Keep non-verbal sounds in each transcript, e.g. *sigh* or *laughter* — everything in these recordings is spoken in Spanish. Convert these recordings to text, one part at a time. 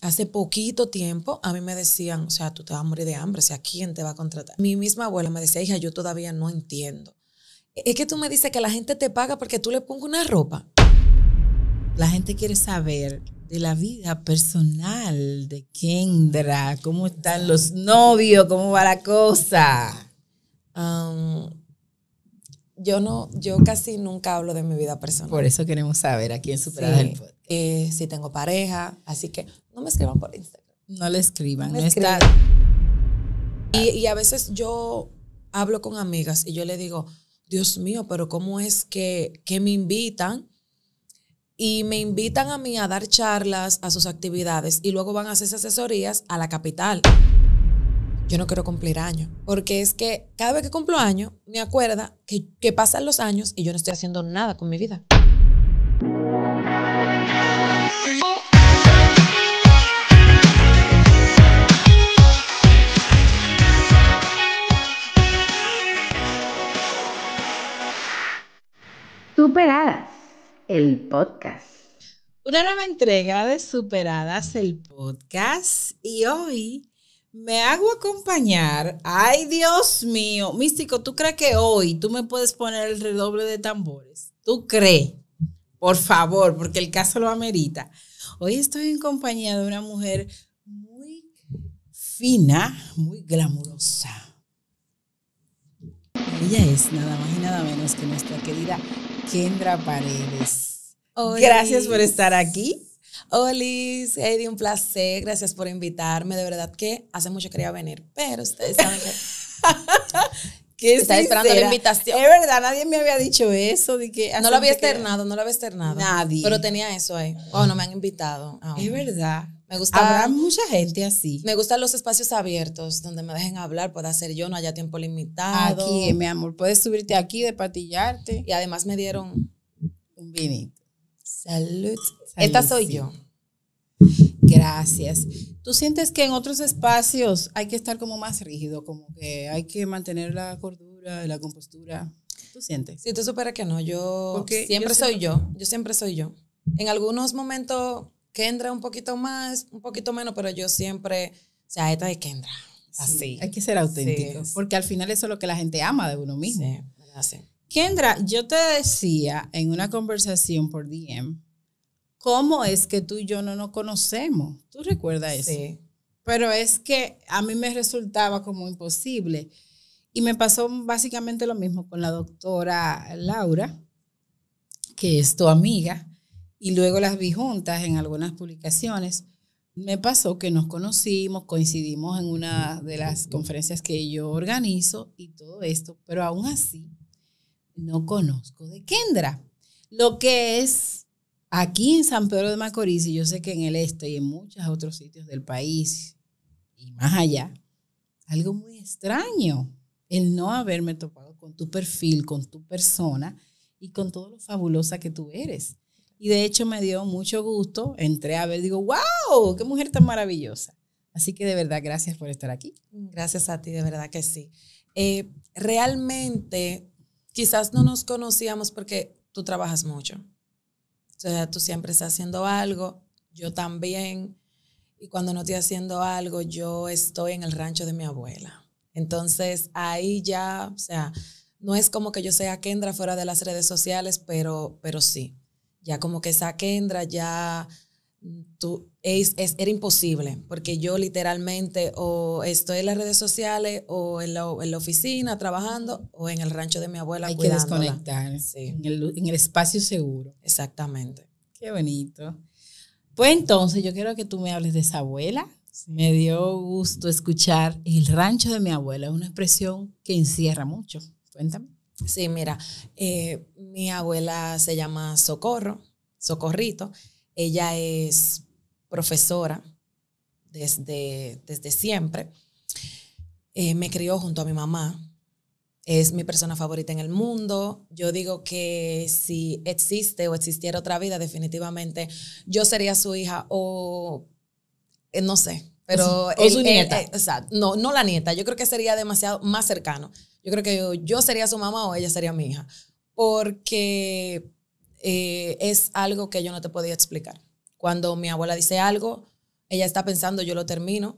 Hace poquito tiempo a mí me decían, o sea, tú te vas a morir de hambre, o sea, ¿quién te va a contratar? Mi misma abuela me decía, hija, yo todavía no entiendo. E-, es que tú me dices que la gente te paga porque tú le pongo una ropa. La gente quiere saber de la vida personal de Kendra, cómo están los novios, cómo va la cosa. yo no, yo casi nunca hablo de mi vida personal. Por eso queremos saber aquí en superar. Eh, si tengo pareja, así que no me escriban por Instagram. No le escriban, Y, a veces yo hablo con amigas y yo le digo, Dios mío, pero ¿cómo es que, que me invitan? Y me invitan a mí a dar charlas a sus actividades y luego van a hacer asesorías a la capital. Yo no quiero cumplir año porque es que cada vez que cumplo año, me acuerda que, que pasan los años y yo no estoy haciendo nada con mi vida. Superadas, el podcast. Una nueva entrega de Superadas, el podcast. Y hoy me hago acompañar. Ay, Dios mío. Místico, ¿tú crees que hoy tú me puedes poner el redoble de tambores? ¿Tú crees? Por favor, porque el caso lo amerita. Hoy estoy en compañía de una mujer muy fina, muy glamurosa. Ella es nada más y nada menos que nuestra querida Kendra Paredes. Gracias por estar aquí. Olis, Heidi, un placer. Gracias por invitarme. De verdad que hace mucho quería venir, pero ustedes saben que. *laughs* estaba esperando la invitación. Es verdad, nadie me había dicho eso. De que no lo había externado, no lo había externado. Nadie. Pero tenía eso ahí. Oh, no me han invitado. Es verdad. Me gusta, mucha gente así. Me gustan los espacios abiertos, donde me dejen hablar, pueda ser yo, no haya tiempo limitado. Aquí, mi amor, puedes subirte aquí, despatillarte. Y además me dieron un vinito. Salud. Esta soy yo. Gracias. ¿Tú sientes que en otros espacios hay que estar como más rígido, como que hay que mantener la cordura, la compostura? ¿Tú sientes? Sí, tú supieras que no. Yo siempre soy yo. Yo siempre soy yo. En algunos momentos Kendra un poquito más, un poquito menos, pero yo siempre, o sea, esta es Kendra. Así. hay que ser auténtico, porque al final eso es lo que la gente ama de uno mismo. Sí, Kendra, yo te decía en una conversación por DM, ¿cómo es que tú y yo no nos conocemos? ¿Tú recuerdas eso? Sí. Pero es que a mí me resultaba como imposible. Y me pasó básicamente lo mismo con la doctora Laura, que es tu amiga y luego las vi juntas en algunas publicaciones. Me pasó que nos conocimos, coincidimos en una de las conferencias que yo organizo y todo esto, pero aún así no conozco de Kendra. Lo que es aquí en San Pedro de Macorís, y yo sé que en el este y en muchos otros sitios del país y más allá, algo muy extraño, el no haberme topado con tu perfil, con tu persona y con todo lo fabulosa que tú eres. Y de hecho me dio mucho gusto, entré a ver, digo, wow, qué mujer tan maravillosa. Así que de verdad, gracias por estar aquí. Gracias a ti, de verdad que sí. Eh, realmente, quizás no nos conocíamos porque tú trabajas mucho. O sea, tú siempre estás haciendo algo, yo también. Y cuando no estoy haciendo algo, yo estoy en el rancho de mi abuela. Entonces, ahí ya, o sea, no es como que yo sea Kendra fuera de las redes sociales, pero, pero sí. Ya como que esa Kendra ya mm, tú, es, era imposible, porque yo literalmente o estoy en las redes sociales o en la, oficina trabajando o en el rancho de mi abuela. Hay que desconectar en, el, espacio seguro. Exactamente. Qué bonito. Pues entonces yo quiero que tú me hables de esa abuela. Me dio gusto escuchar el rancho de mi abuela, una expresión que encierra mucho. Cuéntame. Sí, mira, eh, mi abuela se llama Socorro, Socorrito. Ella es profesora desde, desde siempre. Eh, me crió junto a mi mamá. Es mi persona favorita en el mundo. Yo digo que si existe o existiera otra vida, definitivamente yo sería su hija o, eh, no sé, pero o su nieta. no, no la nieta. Yo creo que sería demasiado más cercano. Yo creo que yo, sería su mamá o ella sería mi hija. Porque eh, es algo que yo no te podía explicar. Cuando mi abuela dice algo, ella está pensando, yo lo termino.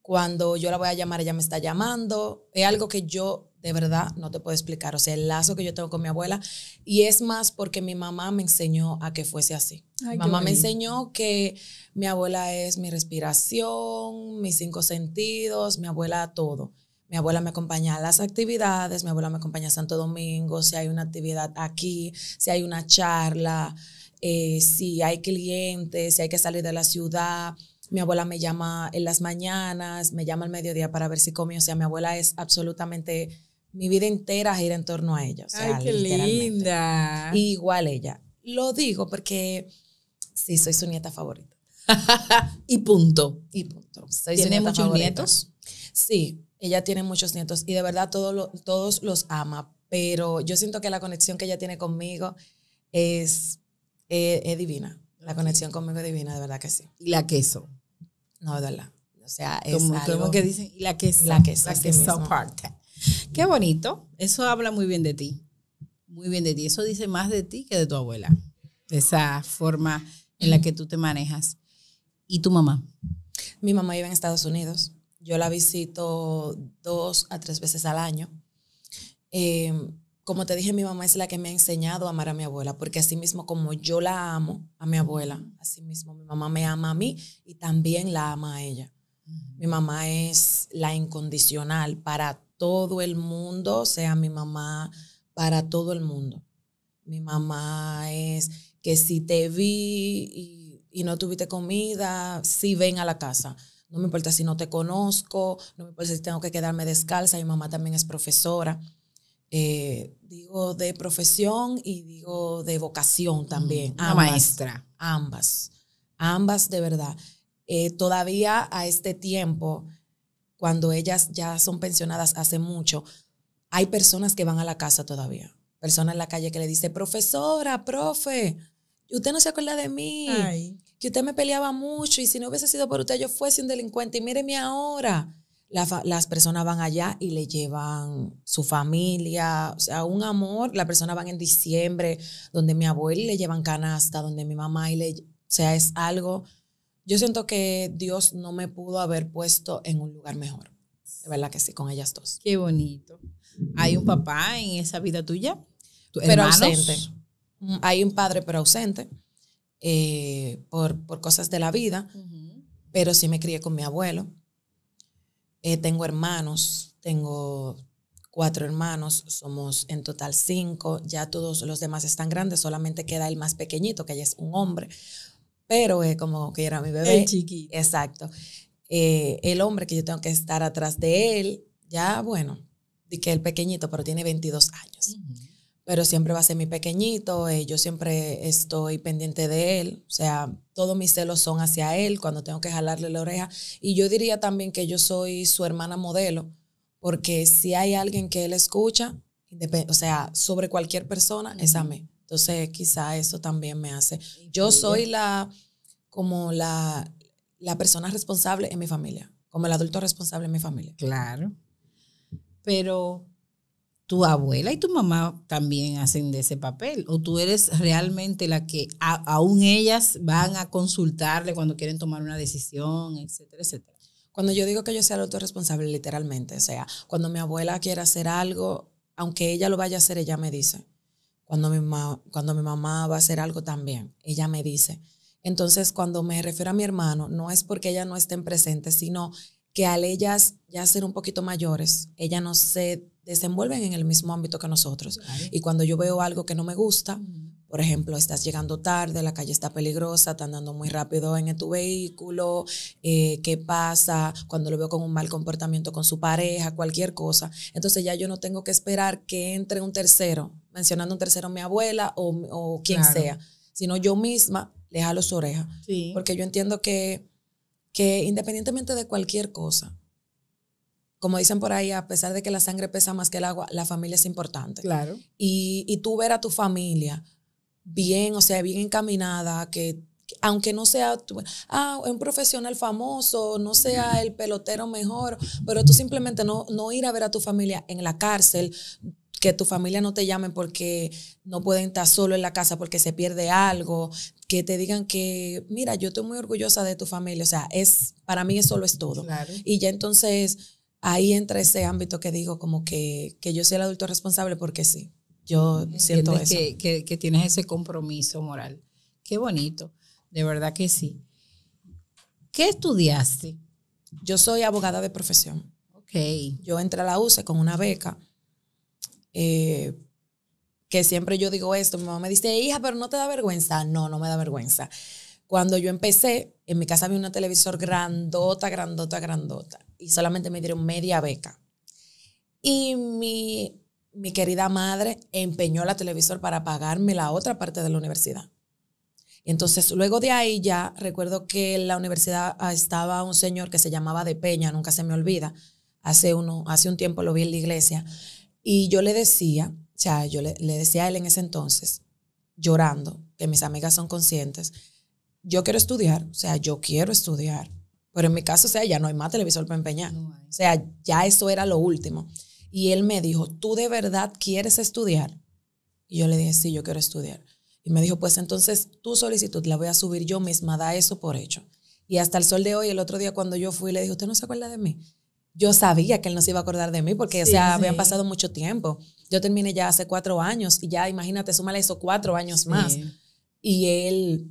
Cuando yo la voy a llamar, ella me está llamando. Es algo que yo de verdad, no te puedo explicar. O sea, el lazo que yo tengo con mi abuela. Y es más porque mi mamá me enseñó a que fuese así. mamá me enseñó que mi abuela es mi respiración, mis cinco sentidos, mi abuela todo. Mi abuela me acompaña a las actividades, mi abuela me acompaña a Santo Domingo, si hay una actividad aquí, si hay una charla, eh, si hay clientes, si hay que salir de la ciudad. Mi abuela me llama en las mañanas, me llama al mediodía para ver si come. O sea, mi abuela es absolutamente mi vida entera gira en torno a ella. Ay, qué linda. igual ella. Lo digo porque sí, soy su nieta favorita. *laughs* y punto. Y punto. ¿Tiene muchos nietos? Sí, ella tiene muchos nietos y de verdad todos los ama, pero yo siento que la conexión que ella tiene conmigo es, eh, es, divina. La conexión conmigo es divina, de verdad que sí. ¿Y la queso? No, de verdad. O sea, es como, como que dicen, y la queso. La queso. La Qué bonito. Eso habla muy bien de ti. Muy bien de ti. Eso dice más de ti que de tu abuela. Esa forma en la que tú te manejas. ¿Y tu mamá? Mi mamá vive en Estados Unidos. Yo la visito dos a tres veces al año. Em, como te dije, mi mamá es la que me ha enseñado a amar a mi abuela, porque así mismo como yo la amo a mi abuela, así mismo mi mamá me ama a mí y también la ama a ella. Mi mamá es la incondicional para todo el mundo, sea, mi mamá para todo el mundo. Mi mamá es que si te vi y, no tuviste comida, si ven a la casa. No me importa si no te conozco, no me importa si tengo que quedarme descalza. Mi mamá también es profesora. Eh, digo de profesión y digo de vocación también. Mm, ambas, maestra. Ambas, ambas de verdad. Eh, todavía a este tiempo cuando ellas ya son pensionadas hace mucho, hay personas que van a la casa todavía. Personas en la calle que le dicen, profesora, profe, usted no se acuerda de mí. Que usted me peleaba mucho y si no hubiese sido por usted yo fuese un delincuente y míreme ahora. las personas van allá y le llevan su familia, o sea, un amor. La personas van en diciembre donde mi abuelo le llevan canasta, donde mi mamá y le... O sea, es algo yo siento que Dios no me pudo haber puesto en un lugar mejor. De verdad que sí, con ellas dos. Qué bonito. ¿Hay un papá en esa vida tuya? Pero ausente. Mm, hay un padre, pero ausente, eh, por, por, cosas de la vida. Pero sí me crié con mi abuelo. Eh, tengo hermanos, tengo cuatro hermanos, somos en total cinco. Ya todos los demás están grandes, solamente queda el más pequeñito, que ya es un hombre pero es como que era mi bebé. El chiquito. Exacto. Eh, el hombre que yo tengo que estar atrás de él, ya bueno, de que el pequeñito, pero tiene 22 años. Pero siempre va a ser mi pequeñito, eh, yo siempre estoy pendiente de él, o sea, todos mis celos son hacia él cuando tengo que jalarle la oreja. Y yo diría también que yo soy su hermana modelo, porque si hay alguien que él escucha, o sea, sobre cualquier persona, es a mí. Entonces, quizá eso también me hace. Yo soy la, como la, persona responsable en mi familia, como el adulto responsable en mi familia. Claro. Pero tu abuela y tu mamá también hacen de ese papel. O tú eres realmente la que aún ellas van a consultarle cuando quieren tomar una decisión, etcétera, etcétera. Cuando yo digo que yo sea el adulto responsable, literalmente, o sea, cuando mi abuela quiere hacer algo, aunque ella lo vaya a hacer, ella me dice cuando mi, cuando mi mamá va a hacer algo también, ella me dice. Entonces, cuando me refiero a mi hermano, no es porque ella no estén presentes, sino que al ellas ya ser un poquito mayores, ellas no se desenvuelven en el mismo ámbito que nosotros. Y cuando yo veo algo que no me gusta, por ejemplo, estás llegando tarde, la calle está peligrosa, estás andando muy rápido en tu vehículo, eh, ¿qué pasa? Cuando lo veo con un mal comportamiento con su pareja, cualquier cosa. Entonces ya yo no tengo que esperar que entre un tercero mencionando un tercero, mi abuela o, quien sea, sino yo misma le jalo su oreja. Porque yo entiendo que, que independientemente de cualquier cosa, como dicen por ahí, a pesar de que la sangre pesa más que el agua, la familia es importante. Claro. Y, tú ver a tu familia bien, o sea, bien encaminada, que aunque no sea tu, ah, un profesional famoso, no sea el pelotero mejor, pero tú simplemente no, no ir a ver a tu familia en la cárcel, que tu familia no te llamen porque no pueden estar solo en la casa porque se pierde algo, que te digan que, mira, yo estoy muy orgullosa de tu familia, o sea, es, para mí eso lo es todo. Y ya entonces ahí entra ese ámbito que digo como que, yo soy el adulto responsable porque sí, yo siento eso. Que, tienes ese compromiso moral. Qué bonito, de verdad que sí. ¿Qué estudiaste? Yo soy abogada de profesión. Ok. Yo entré a la UCE con una beca eh, que siempre yo digo esto, mi mamá me dice, hija, pero no te da vergüenza. No, no me da vergüenza. Cuando yo empecé, en mi casa había una televisor grandota, grandota, grandota, y solamente me dieron media beca. Y mi, mi querida madre empeñó la televisor para pagarme la otra parte de la universidad. Y entonces, luego de ahí ya, recuerdo que en la universidad ah, estaba un señor que se llamaba De Peña, nunca se me olvida, hace, uno, hace un tiempo lo vi en la iglesia, y yo le decía, o sea, yo le, decía a él en ese entonces, llorando, que mis amigas son conscientes, yo quiero estudiar, o sea, yo quiero estudiar. Pero en mi caso, o sea, ya no hay más televisor para empeñar. o sea, ya eso era lo último. Y él me dijo, ¿tú de verdad quieres estudiar? Y yo le dije, sí, yo quiero estudiar. Y me dijo, pues entonces tu solicitud la voy a subir yo misma, da eso por hecho. Y hasta el sol de hoy, el otro día cuando yo fui, le dije, ¿usted no se acuerda de mí? yo sabía que él no se iba a acordar de mí porque, o sea, pasado mucho tiempo. Yo terminé ya hace cuatro años y ya, imagínate, súmale eso cuatro años más. Y él,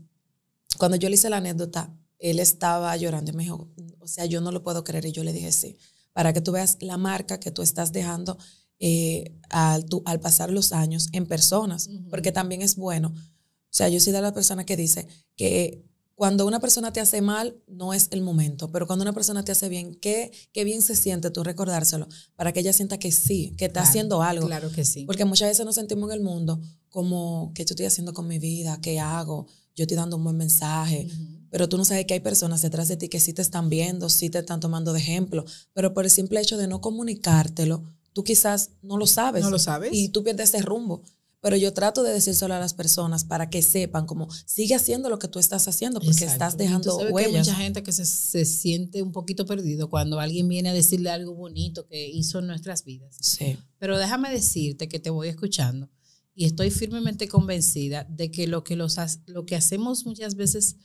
cuando yo le hice la anécdota, él estaba llorando y me dijo, o sea, yo no lo puedo creer. Y yo le dije, sí, para que tú veas la marca que tú estás dejando eh, al, pasar los años en personas, porque también es bueno. O sea, yo soy de la persona que dice que cuando una persona te hace mal, no es el momento, pero cuando una persona te hace bien, qué, qué bien se siente tú recordárselo para que ella sienta que sí, que está haciendo algo. Claro que sí. Porque muchas veces nos sentimos en el mundo como, ¿qué yo estoy haciendo con mi vida? ¿Qué hago? Yo estoy dando un buen mensaje. Pero tú no sabes que hay personas detrás de ti que sí te están viendo, sí te están tomando de ejemplo, pero por el simple hecho de no comunicártelo, tú quizás no lo sabes. No lo sabes. Y tú pierdes ese rumbo. Pero yo trato de decir solo a las personas para que sepan como sigue haciendo lo que tú estás haciendo porque estás dejando tú sabes huellas. Que hay mucha gente que se, se, siente un poquito perdido cuando alguien viene a decirle algo bonito que hizo en nuestras vidas. Sí. Pero déjame decirte que te voy escuchando y estoy firmemente convencida de que lo que, los, lo que hacemos muchas veces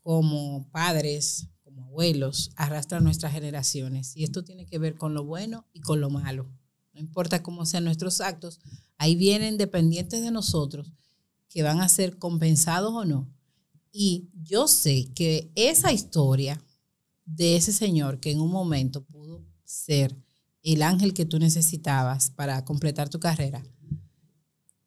como padres, como abuelos, arrastra a nuestras generaciones. Y esto tiene que ver con lo bueno y con lo malo no importa cómo sean nuestros actos, ahí vienen dependientes de nosotros que van a ser compensados o no. Y yo sé que esa historia de ese señor que en un momento pudo ser el ángel que tú necesitabas para completar tu carrera,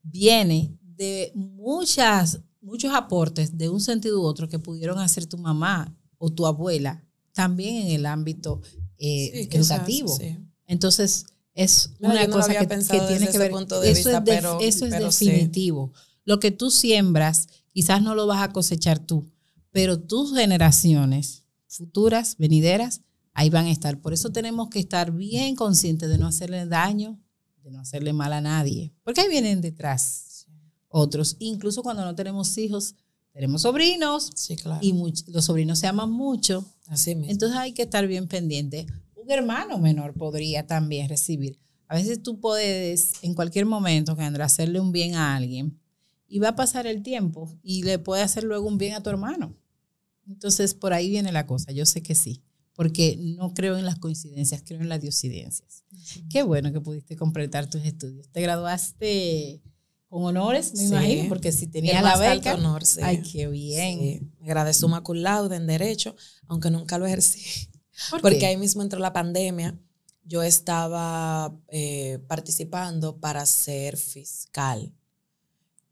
viene de muchas, muchos aportes de un sentido u otro que pudieron hacer tu mamá o tu abuela, también en el ámbito eh, educativo. Entonces, es una cosa que, tiene que ver. con todo eso, eso es definitivo. Lo que tú siembras, quizás no lo vas a cosechar tú, pero tus generaciones futuras, venideras, ahí van a estar. Por eso tenemos que estar bien conscientes de no hacerle daño, de no hacerle mal a nadie, porque ahí vienen detrás otros. Incluso cuando no tenemos hijos, tenemos sobrinos sí, claro. y los sobrinos se aman mucho. Entonces hay que estar bien pendientes un hermano menor podría también recibir. A veces tú puedes en cualquier momento, Kendra, hacerle un bien a alguien y va a pasar el tiempo y le puede hacer luego un bien a tu hermano. Entonces, por ahí viene la cosa. Yo sé que sí, porque no creo en las coincidencias, creo en las diocidencias. Qué bueno que pudiste completar tus estudios. Te graduaste con honores, me imagino, porque si tenías la beca. Honor, sí. Ay, qué bien. Me gradué en Derecho, aunque nunca lo ejercí porque ahí mismo entró la pandemia. Yo estaba eh, participando para ser fiscal.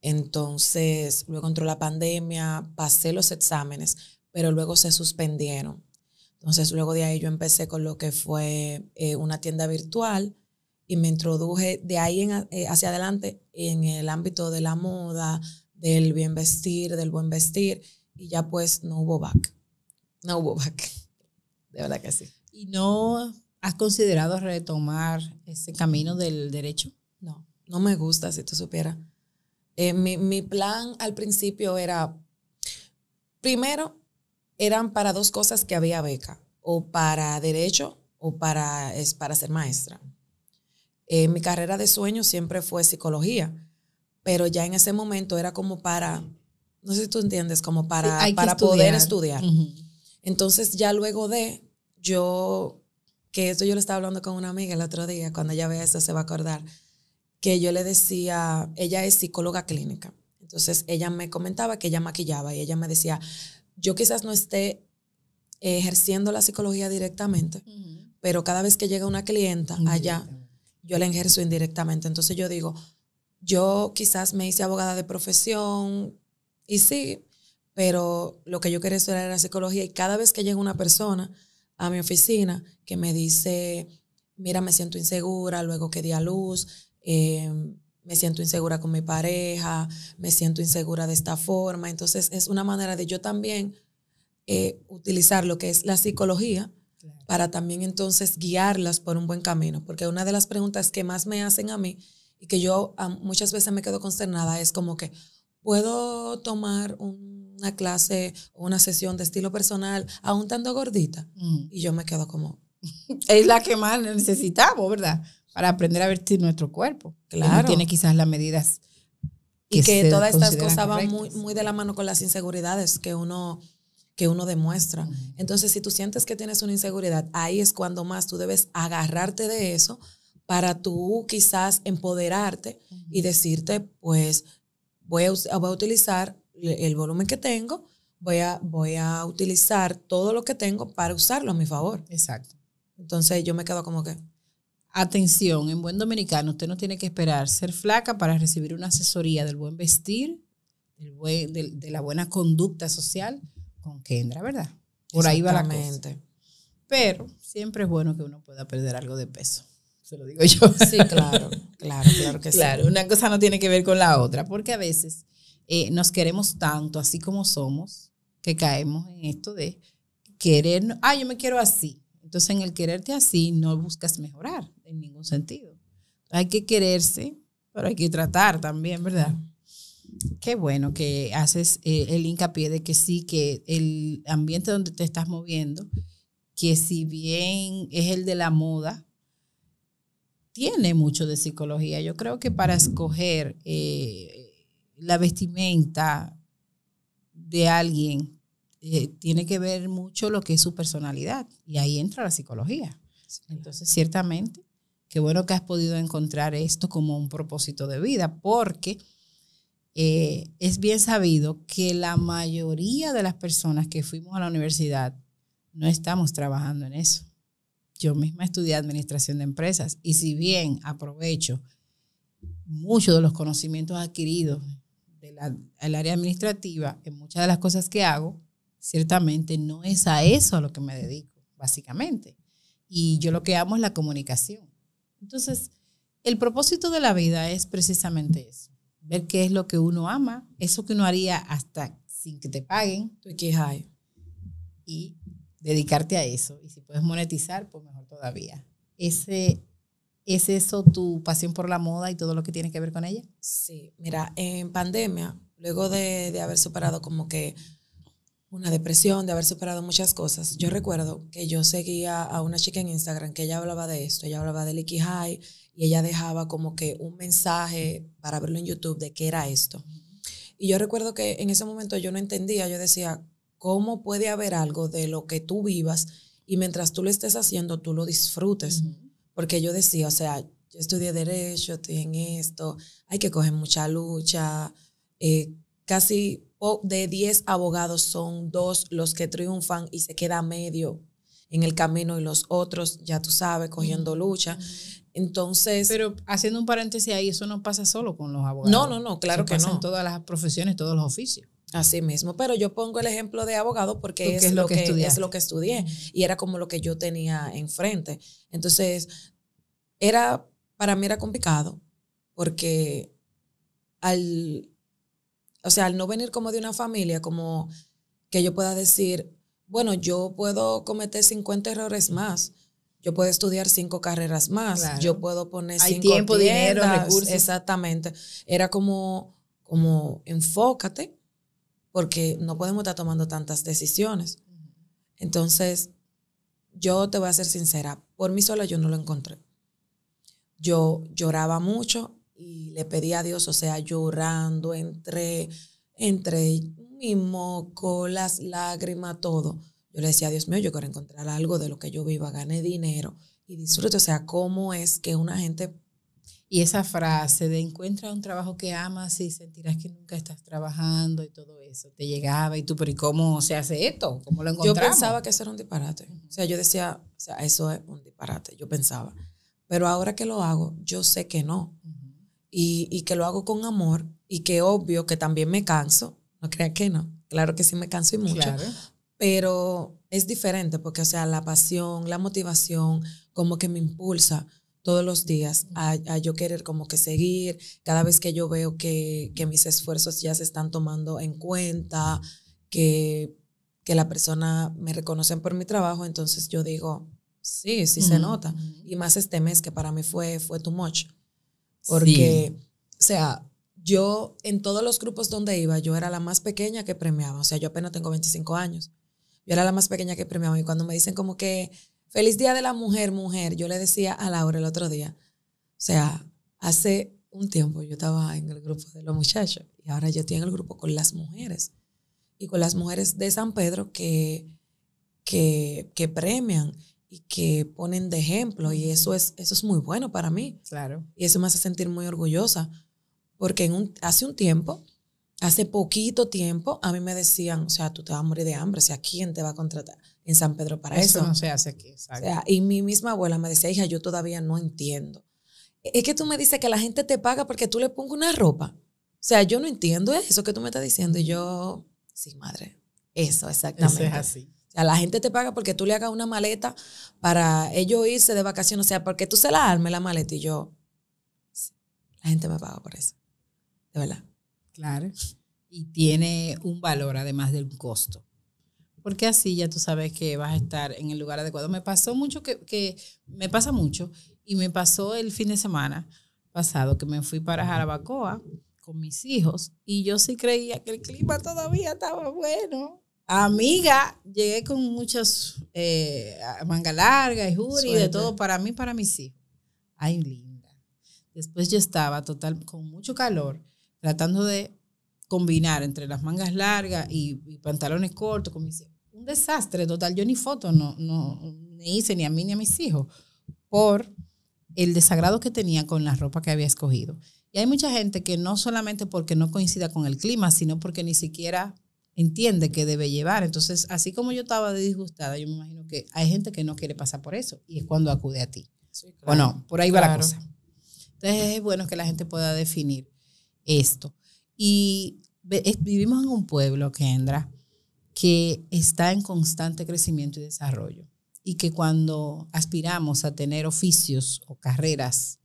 Entonces, luego entró la pandemia, pasé los exámenes, pero luego se suspendieron. Entonces, luego de ahí yo empecé con lo que fue eh, una tienda virtual y me introduje de ahí en, eh, hacia adelante en el ámbito de la moda, del bien vestir, del buen vestir, y ya pues no hubo back. No hubo back de verdad que sí. ¿Y no has considerado retomar ese camino del derecho? No, no me gusta, si tú supieras. Eh, mi, mi plan al principio era, primero, eran para dos cosas que había beca, o para derecho o para, es para ser maestra. Eh, mi carrera de sueño siempre fue psicología, pero ya en ese momento era como para, no sé si tú entiendes, como para, para poder estudiar. Entonces ya luego de, yo, que esto yo le estaba hablando con una amiga el otro día, cuando ella vea eso se va a acordar, que yo le decía, ella es psicóloga clínica. Entonces ella me comentaba que ella maquillaba y ella me decía, yo quizás no esté ejerciendo la psicología directamente, pero cada vez que llega una clienta allá, yo la ejerzo indirectamente. Entonces yo digo, yo quizás me hice abogada de profesión y sí, pero lo que yo quería estudiar era psicología y cada vez que llega una persona a mi oficina que me dice, mira, me siento insegura luego que di a luz, eh, me siento insegura con mi pareja, me siento insegura de esta forma, entonces es una manera de yo también eh, utilizar lo que es la psicología para también entonces guiarlas por un buen camino, porque una de las preguntas que más me hacen a mí y que yo muchas veces me quedo consternada es como que, ¿puedo tomar un una clase o una sesión de estilo personal, aún tanto gordita. Mm. Y yo me quedo como... *laughs* es la que más necesitamos, ¿verdad? Para aprender a vestir nuestro cuerpo. Claro. No tiene quizás las medidas. y que todas estas cosas van muy, muy de la mano con las inseguridades que uno que uno demuestra. Entonces, si tú sientes que tienes una inseguridad, ahí es cuando más tú debes agarrarte de eso para tú quizás empoderarte y decirte, pues voy voy a utilizar el volumen que tengo, voy a, voy a utilizar todo lo que tengo para usarlo a mi favor. Exacto. Entonces yo me quedo como que... Atención, en buen dominicano usted no tiene que esperar ser flaca para recibir una asesoría del buen vestir, de, la buena conducta social con Kendra, ¿verdad? Por ahí va la cosa. Pero siempre es bueno que uno pueda perder algo de peso. Se lo digo yo. Sí, claro, claro, claro que sí. Claro, una cosa no tiene que ver con la otra, porque a veces eh, nos queremos tanto, así como somos, que caemos en esto de querer, ah, yo me quiero así. Entonces, en el quererte así, no buscas mejorar en ningún sentido. Hay que quererse, pero hay que tratar también, ¿verdad? Qué bueno que haces eh, el hincapié de que sí, que el ambiente donde te estás moviendo, que si bien es el de la moda, tiene mucho de psicología. Yo creo que para escoger eh, la vestimenta de alguien eh, tiene que ver mucho lo que es su personalidad y ahí entra la psicología. Entonces, ciertamente, qué bueno que has podido encontrar esto como un propósito de vida, porque eh, es bien sabido que la mayoría de las personas que fuimos a la universidad no estamos trabajando en eso. Yo misma estudié administración de empresas y si bien aprovecho muchos de los conocimientos adquiridos el área administrativa, en muchas de las cosas que hago, ciertamente no es a eso a lo que me dedico, básicamente. Y yo lo que amo es la comunicación. Entonces, el propósito de la vida es precisamente eso, ver qué es lo que uno ama, eso que uno haría hasta sin que te paguen. Y dedicarte a eso. Y si puedes monetizar, pues mejor todavía. Ese ¿Es eso tu pasión por la moda y todo lo que tiene que ver con ella? Sí, mira, en pandemia, luego de, haber superado como que una depresión, de haber superado muchas cosas, yo recuerdo que yo seguía a una chica en Instagram que ella hablaba de esto, ella hablaba de liki High y ella dejaba como que un mensaje para verlo en YouTube de qué era esto. Y yo recuerdo que en ese momento yo no entendía, yo decía, ¿cómo puede haber algo de lo que tú vivas y mientras tú lo estés haciendo, tú lo disfrutes? Porque yo decía, o sea, yo estudié derecho, estoy en esto, hay que coger mucha lucha. Eh, casi de 10 abogados son dos los que triunfan y se queda medio en el camino y los otros, ya tú sabes, cogiendo lucha. Entonces. Pero haciendo un paréntesis ahí, eso no pasa solo con los abogados. No, no, no, claro que pasa no. En todas las profesiones, todos los oficios. Así mismo, pero yo pongo el ejemplo de abogado porque, es, lo que, es lo que estudié y era como lo que yo tenía enfrente. Entonces, era, para mí era complicado porque al, o sea, al no venir como de una familia, como que yo pueda decir, bueno, yo puedo cometer 50 errores más, yo puedo estudiar cinco carreras más, yo puedo poner Hay tiempo, dinero, recursos. Exactamente. Era como, como enfócate porque no podemos estar tomando tantas decisiones. Entonces, yo te voy a ser sincera, por mí sola yo no lo encontré. Yo lloraba mucho y le pedí a Dios, o sea, llorando entre, entre mi moco, las lágrimas, todo. Yo le decía Dios mío, yo quiero encontrar algo de lo que yo viva, gané dinero y disfrute. O sea, cómo es que una gente y esa frase de encuentra un trabajo que amas y sentirás que nunca estás trabajando y todo eso, te llegaba y tú, pero ¿y cómo se hace esto? ¿Cómo lo encontramos? Yo pensaba que eso era un disparate. O sea, yo decía, o sea, eso es un disparate, yo pensaba. Pero ahora que lo hago, yo sé que no. y, y, que lo hago con amor y que obvio que también me canso. No creas que no. Claro que sí me canso y mucho. Pero es diferente porque, o sea, la pasión, la motivación, como que me impulsa todos los días a, yo querer como que seguir, cada vez que yo veo que, que mis esfuerzos ya se están tomando en cuenta, que, que, la persona me reconoce por mi trabajo, entonces yo digo, sí, sí se nota. Y más este mes que para mí fue, fue too much. Porque, o sea, yo en todos los grupos donde iba, yo era la más pequeña que premiaba, o sea, yo apenas tengo 25 años. Yo era la más pequeña que premiaba y cuando me dicen como que Feliz Día de la Mujer, mujer. Yo le decía a Laura el otro día, o sea, hace un tiempo yo estaba en el grupo de los muchachos y ahora yo estoy en el grupo con las mujeres y con las mujeres de San Pedro que, que, premian y que ponen de ejemplo y eso es, eso es muy bueno para mí. Claro. Y eso me hace sentir muy orgullosa porque hace un tiempo, hace poquito tiempo, a mí me decían, o sea, tú te vas a morir de hambre, o sea, ¿quién te va a contratar? en San Pedro para eso. Eso no se hace aquí, O sea, y mi misma abuela me decía, hija, yo todavía no entiendo. E, es que tú me dices que la gente te paga porque tú le pongo una ropa. O sea, yo no entiendo eso que tú me estás diciendo. Y yo, sí, madre, eso exactamente. Eso es así. O sea, la gente te paga porque tú le hagas una maleta para ellos irse de vacaciones. O sea, porque tú se la armes la maleta. Y yo, la gente me paga por eso. De verdad. Claro. Y tiene un valor además del costo porque así ya tú sabes que vas a estar en el lugar adecuado. Me pasó mucho que, me pasa mucho y me pasó el fin de semana pasado que me fui para Jarabacoa con mis hijos y yo sí creía que el clima todavía estaba bueno. Amiga, llegué con muchas eh, mangas largas, y juri de todo para mí, para mis hijos. Ay, linda. Después yo estaba total con mucho calor tratando de combinar entre las mangas largas y, y pantalones cortos con mis hijos un desastre total. Yo ni foto no, no me hice ni a mí ni a mis hijos por el desagrado que tenía con la ropa que había escogido. Y hay mucha gente que no solamente porque no coincida con el clima, sino porque ni siquiera entiende que debe llevar. Entonces, así como yo estaba disgustada, yo me imagino que hay gente que no quiere pasar por eso y es cuando acude a ti. O no, por ahí va la cosa. Entonces, es bueno que la gente pueda definir esto. Y vivimos en un pueblo, que Kendra, que está en constante crecimiento y desarrollo y que cuando aspiramos a tener oficios o carreras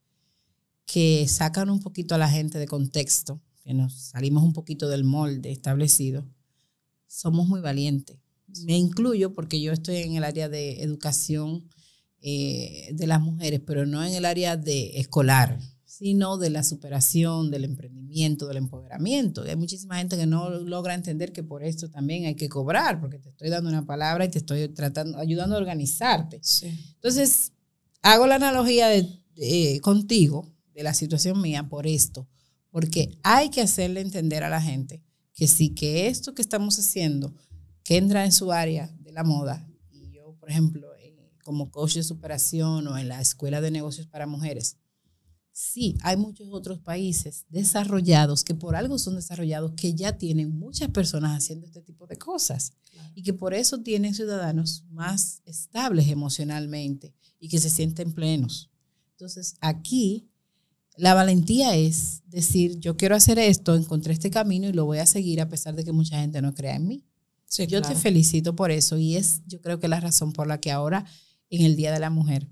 que sacan un poquito a la gente de contexto, que nos salimos un poquito del molde establecido, somos muy valientes. Me incluyo porque yo estoy en el área de educación eh, de las mujeres, pero no en el área de escolar, sino de la superación, del emprendimiento, del empoderamiento. Y hay muchísima gente que no logra entender que por esto también hay que cobrar, porque te estoy dando una palabra y te estoy tratando, ayudando a organizarte. Entonces, hago la analogía eh, contigo de la situación mía por esto, porque hay que hacerle entender a la gente que sí que esto que estamos haciendo, que entra en su área de la moda, y yo, por ejemplo, eh, como coach de superación o en la escuela de negocios para mujeres, Sí, hay muchos otros países desarrollados que por algo son desarrollados, que ya tienen muchas personas haciendo este tipo de cosas y que por eso tienen ciudadanos más estables emocionalmente y que se sienten plenos. Entonces, aquí la valentía es decir, yo quiero hacer esto, encontré este camino y lo voy a seguir a pesar de que mucha gente no crea en mí. yo te felicito por eso y es yo creo que la razón por la que ahora en el Día de la Mujer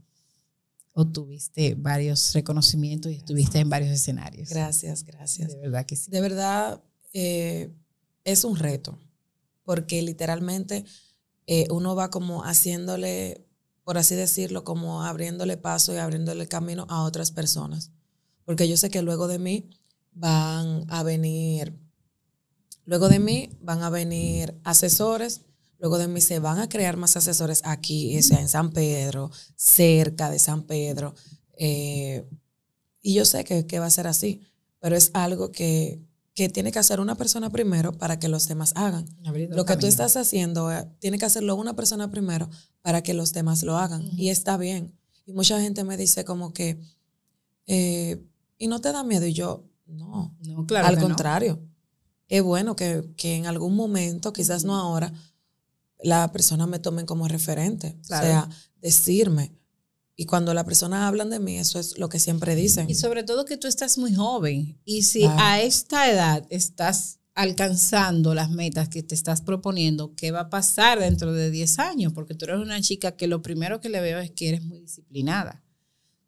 obtuviste varios reconocimientos y estuviste en varios escenarios. Gracias, gracias. De verdad que sí. De verdad, eh, es un reto, porque literalmente eh, uno va como haciéndole, por así decirlo, como abriéndole paso y abriéndole camino a otras personas. Porque yo sé que luego de mí van a venir, luego de mí van a venir asesores Luego de mí se van a crear más asesores aquí, eh, en San Pedro, cerca de San Pedro. Eh, y yo sé que, va a ser así, pero es algo que, tiene que hacer una persona primero para que los demás hagan. lo que tú estás haciendo, eh, tiene que hacerlo una persona primero para que los demás lo hagan. Y está bien. Y mucha gente me dice como que, ¿y no te da miedo? Y yo, no, no claro al contrario. Es bueno que, que en algún momento, quizás no ahora, la persona me tomen como referente. O sea, decirme. Y cuando la persona hablan de mí, eso es lo que siempre dicen. Y sobre todo que tú estás muy joven. Y si a esta edad estás alcanzando las metas que te estás proponiendo, ¿qué va a pasar dentro de 10 años? Porque tú eres una chica que lo primero que le veo es que eres muy disciplinada.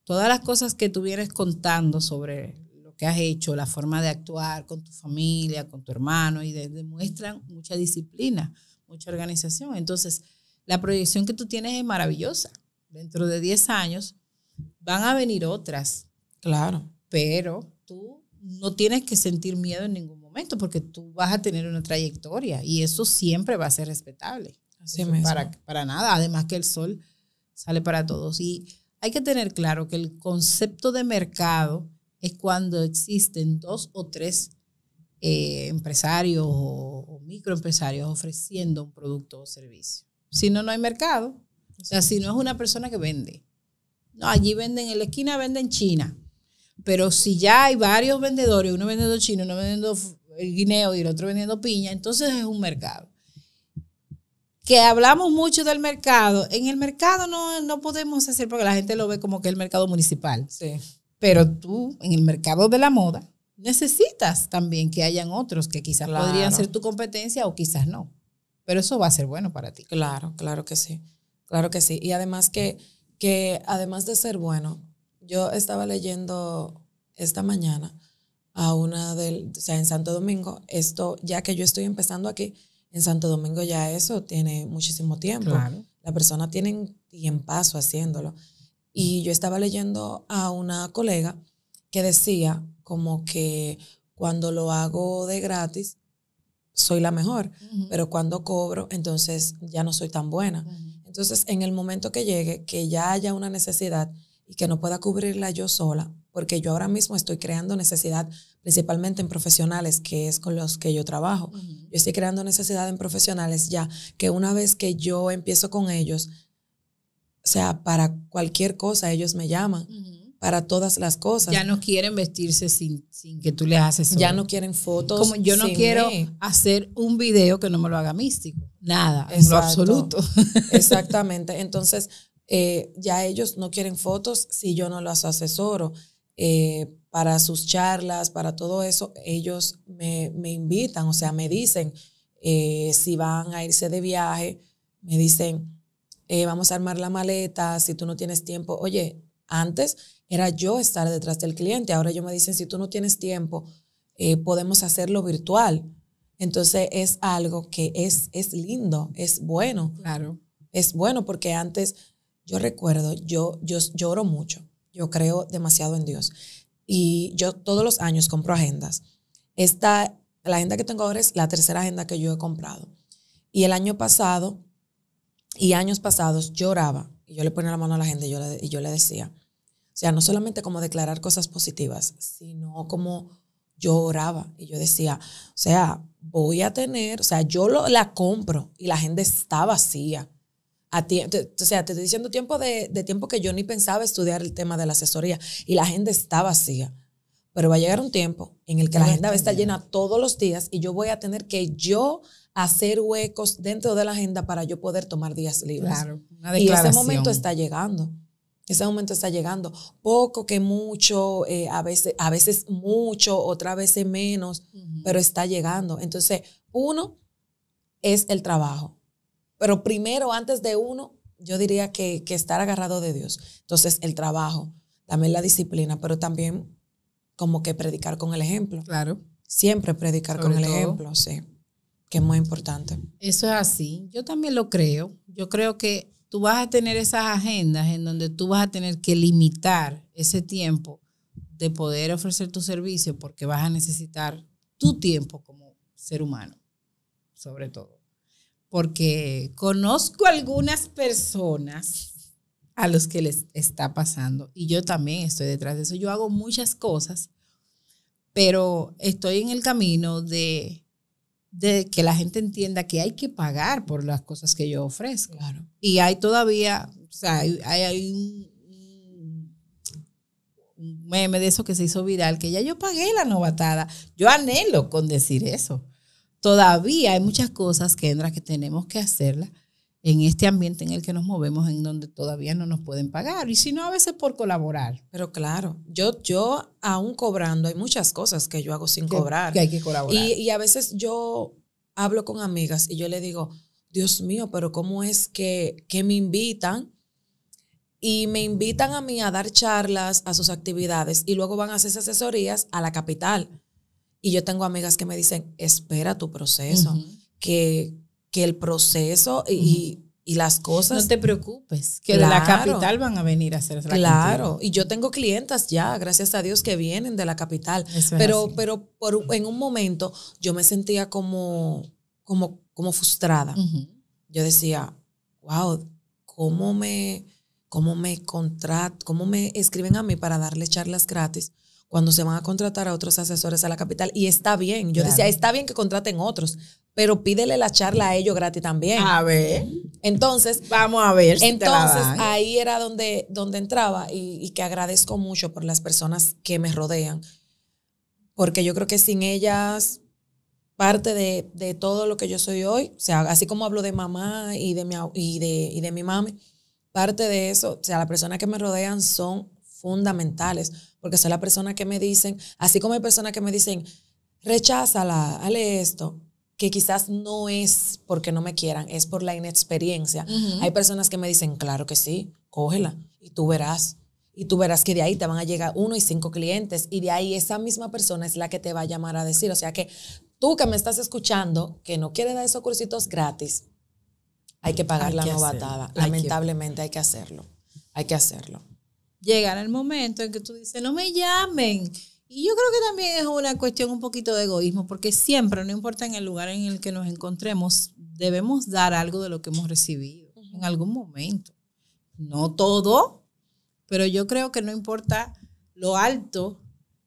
Todas las cosas que tú vienes contando sobre lo que has hecho, la forma de actuar con tu familia, con tu hermano, y demuestran mucha disciplina mucha organización. Entonces, la proyección que tú tienes es maravillosa. Dentro de 10 años van a venir otras. Claro. Pero tú no tienes que sentir miedo en ningún momento porque tú vas a tener una trayectoria y eso siempre va a ser respetable. Así Para, para nada. Además que el sol sale para todos. Y hay que tener claro que el concepto de mercado es cuando existen dos o tres eh, empresarios o, microempresarios ofreciendo un producto o servicio. Si no, no hay mercado. O sea, si no es una persona que vende. No, allí venden, en la esquina venden China. Pero si ya hay varios vendedores, uno vendiendo chino, uno vendiendo el guineo y el otro vendiendo piña, entonces es un mercado. Que hablamos mucho del mercado. En el mercado no, podemos hacer, porque la gente lo ve como que el mercado municipal. Pero tú, en el mercado de la moda, necesitas también que hayan otros que quizás podrían ser tu competencia o quizás no. Pero eso va a ser bueno para ti. Claro, claro que sí. Claro que sí. Y además que, que además de ser bueno, yo estaba leyendo esta mañana a una del, o sea, en Santo Domingo, esto, ya que yo estoy empezando aquí, en Santo Domingo ya eso tiene muchísimo tiempo. Claro. La persona tiene paso haciéndolo. Y yo estaba leyendo a una colega que decía como que cuando lo hago de gratis, soy la mejor, pero cuando cobro, entonces ya no soy tan buena. Entonces, en el momento que llegue, que ya haya una necesidad y que no pueda cubrirla yo sola, porque yo ahora mismo estoy creando necesidad principalmente en profesionales, que es con los que yo trabajo. Yo estoy creando necesidad en profesionales ya, que una vez que yo empiezo con ellos, o sea, para cualquier cosa ellos me llaman para todas las cosas. Ya no quieren vestirse sin, que tú les haces. Ya no quieren fotos. Como yo no quiero hacer un video que no me lo haga místico. Nada, en lo absoluto. *laughs* Exactamente. Entonces, eh, ya ellos no quieren fotos si yo no los asesoro. Eh, para sus charlas, para todo eso, ellos me, invitan, o sea, me dicen eh, si van a irse de viaje, me dicen, vamos a armar la maleta, si tú no tienes tiempo, oye, antes era yo estar detrás del cliente. Ahora ellos me dicen, si tú no tienes tiempo, eh, podemos hacerlo virtual. Entonces es algo que es, es lindo, es bueno. Claro. Es bueno porque antes, yo recuerdo, yo, yo lloro mucho, yo creo demasiado en Dios. Y yo todos los años compro agendas. Esta, la agenda que tengo ahora es la tercera agenda que yo he comprado. Y el año pasado y años pasados lloraba. Y yo le ponía la mano a la gente y yo le decía, o sea, no solamente como declarar cosas positivas, sino como yo oraba y yo decía, o sea, voy a tener, o sea, yo la compro y la agenda está vacía. A o sea, te estoy diciendo tiempo de, tiempo que yo ni pensaba estudiar el tema de la asesoría y la agenda está vacía. Pero va a llegar un tiempo en el que la agenda va a estar llena todos los días y yo voy a tener que yo hacer huecos dentro de la agenda para yo poder tomar días libres. Claro, una y ese momento está llegando. Ese momento está llegando. Poco que mucho, eh, a, veces, a veces mucho, otra vez menos, pero está llegando. Entonces, uno es el trabajo. Pero primero, antes de uno, yo diría que, estar agarrado de Dios. Entonces, el trabajo, también la disciplina, pero también como que predicar con el ejemplo. Claro. Siempre predicar con el ejemplo, sí. Que es muy importante. Eso es así. Yo también lo creo. Yo creo que tú vas a tener esas agendas en donde tú vas a tener que limitar ese tiempo de poder ofrecer tu servicio porque vas a necesitar tu tiempo como ser humano, sobre todo. Porque conozco algunas personas a los que les está pasando y yo también estoy detrás de eso. Yo hago muchas cosas, pero estoy en el camino de de que la gente entienda que hay que pagar por las cosas que yo ofrezco. Y hay todavía, o sea, hay, hay un, meme de eso que se hizo viral, que ya yo pagué la novatada. Yo anhelo con decir eso. Todavía hay muchas cosas, Kendra, que tenemos que hacerlas en este ambiente en el que nos movemos, en donde todavía no nos pueden pagar, y si no, a veces por colaborar. Pero claro, yo, yo aún cobrando, hay muchas cosas que yo hago sin cobrar. Que hay que colaborar. Y, a veces yo hablo con amigas y yo le digo, Dios mío, pero ¿cómo es que, que me invitan? Y me invitan a mí a dar charlas a sus actividades y luego van a hacer asesorías a la capital. Y yo tengo amigas que me dicen, espera tu proceso, que el proceso y, las cosas... No te preocupes, que la capital van a venir a hacer la Claro, y yo tengo clientas ya, gracias a Dios, que vienen de la capital. pero pero por, en un momento yo me sentía como, como, como frustrada. Yo decía, wow, ¿cómo me, cómo me contrat, cómo me escriben a mí para darle charlas gratis? cuando se van a contratar a otros asesores a la capital. Y está bien, yo decía, está bien que contraten otros, pero pídele la charla a ellos gratis también. A ver. Entonces, vamos a ver. entonces, ahí era donde, donde entraba y, que agradezco mucho por las personas que me rodean, porque yo creo que sin ellas, parte de, todo lo que yo soy hoy, o sea, así como hablo de mamá y de mi, y de, de mi mami, parte de eso, o sea, las personas que me rodean son fundamentales, porque son la persona que me dicen, así como hay personas que me dicen, recházala, hale esto, que quizás no es porque no me quieran, es por la inexperiencia. Hay personas que me dicen, claro que sí, cógela y tú verás. Y tú verás que de ahí te van a llegar uno y cinco clientes y de ahí esa misma persona es la que te va a llamar a decir. O sea que tú que me estás escuchando, que no quieres dar esos cursitos gratis, hay que pagar la novatada. Lamentablemente hay que... hacerlo, hay que hacerlo. Llegará el momento en que tú dices, no me llamen. Y yo creo que también es una cuestión un poquito de egoísmo, porque siempre, no importa en el lugar en el que nos encontremos, debemos dar algo de lo que hemos recibido en algún momento. No todo, pero yo creo que no importa lo alto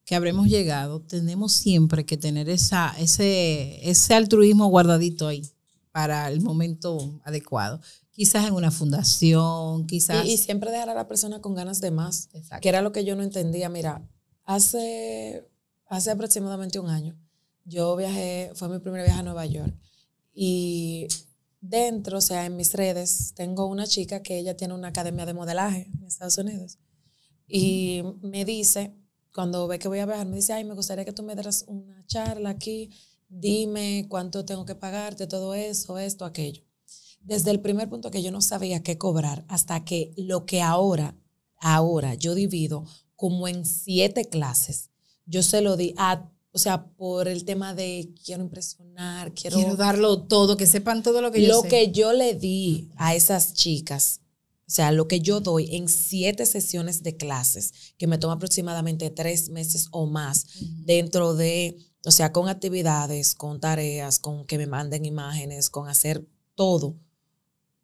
que habremos llegado, tenemos siempre que tener esa, ese, ese altruismo guardadito ahí para el momento adecuado quizás en una fundación, quizás. Y, siempre dejar a la persona con ganas de más, que era lo que yo no entendía. Mira, hace, hace aproximadamente un año, yo viajé, fue mi primer viaje a Nueva York. Y dentro, o sea, en mis redes, tengo una chica que ella tiene una academia de modelaje en Estados Unidos. Y me dice, cuando ve que voy a viajar, me dice, ay, me gustaría que tú me dieras una charla aquí, dime cuánto tengo que pagarte, todo eso, esto, aquello. Desde el primer punto que yo no sabía qué cobrar, hasta que lo que ahora, ahora yo divido como en siete clases. Yo se lo di a, o sea, por el tema de quiero impresionar, quiero... Quiero darlo todo, que sepan todo lo que yo Lo que yo le di a esas chicas, o sea, lo que yo doy en siete sesiones de clases, que me toma aproximadamente tres meses o más, dentro de, o sea, con actividades, con tareas, con que me manden imágenes, con hacer todo.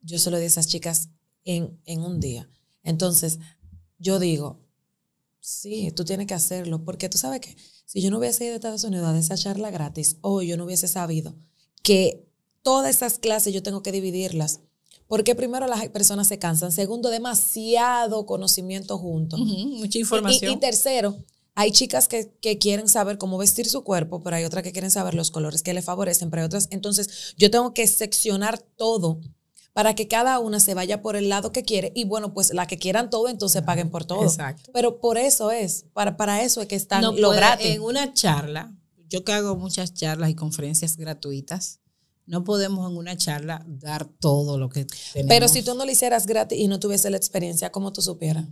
Yo se lo di a esas chicas en, en un día. Entonces, yo digo, Sí, tú tienes que hacerlo, porque tú sabes que si yo no hubiese ido a Estados Unidos a esa charla gratis, o yo no hubiese sabido que todas esas clases yo tengo que dividirlas. Porque primero las personas se cansan, segundo, demasiado conocimiento junto. mucha información. Y, tercero, hay chicas que, quieren saber cómo vestir su cuerpo, pero hay otras que quieren saber los colores que le favorecen, pero hay otras. Entonces, yo tengo que seccionar todo para que cada una se vaya por el lado que quiere y bueno, pues la que quieran todo, entonces paguen por todo. Exacto. Pero por eso es, para, para eso es que están no gratis. En una charla, yo que hago muchas charlas y conferencias gratuitas, no podemos en una charla dar todo lo que tenemos. Pero si tú no lo hicieras gratis y no tuviese la experiencia, ¿cómo tú supieras?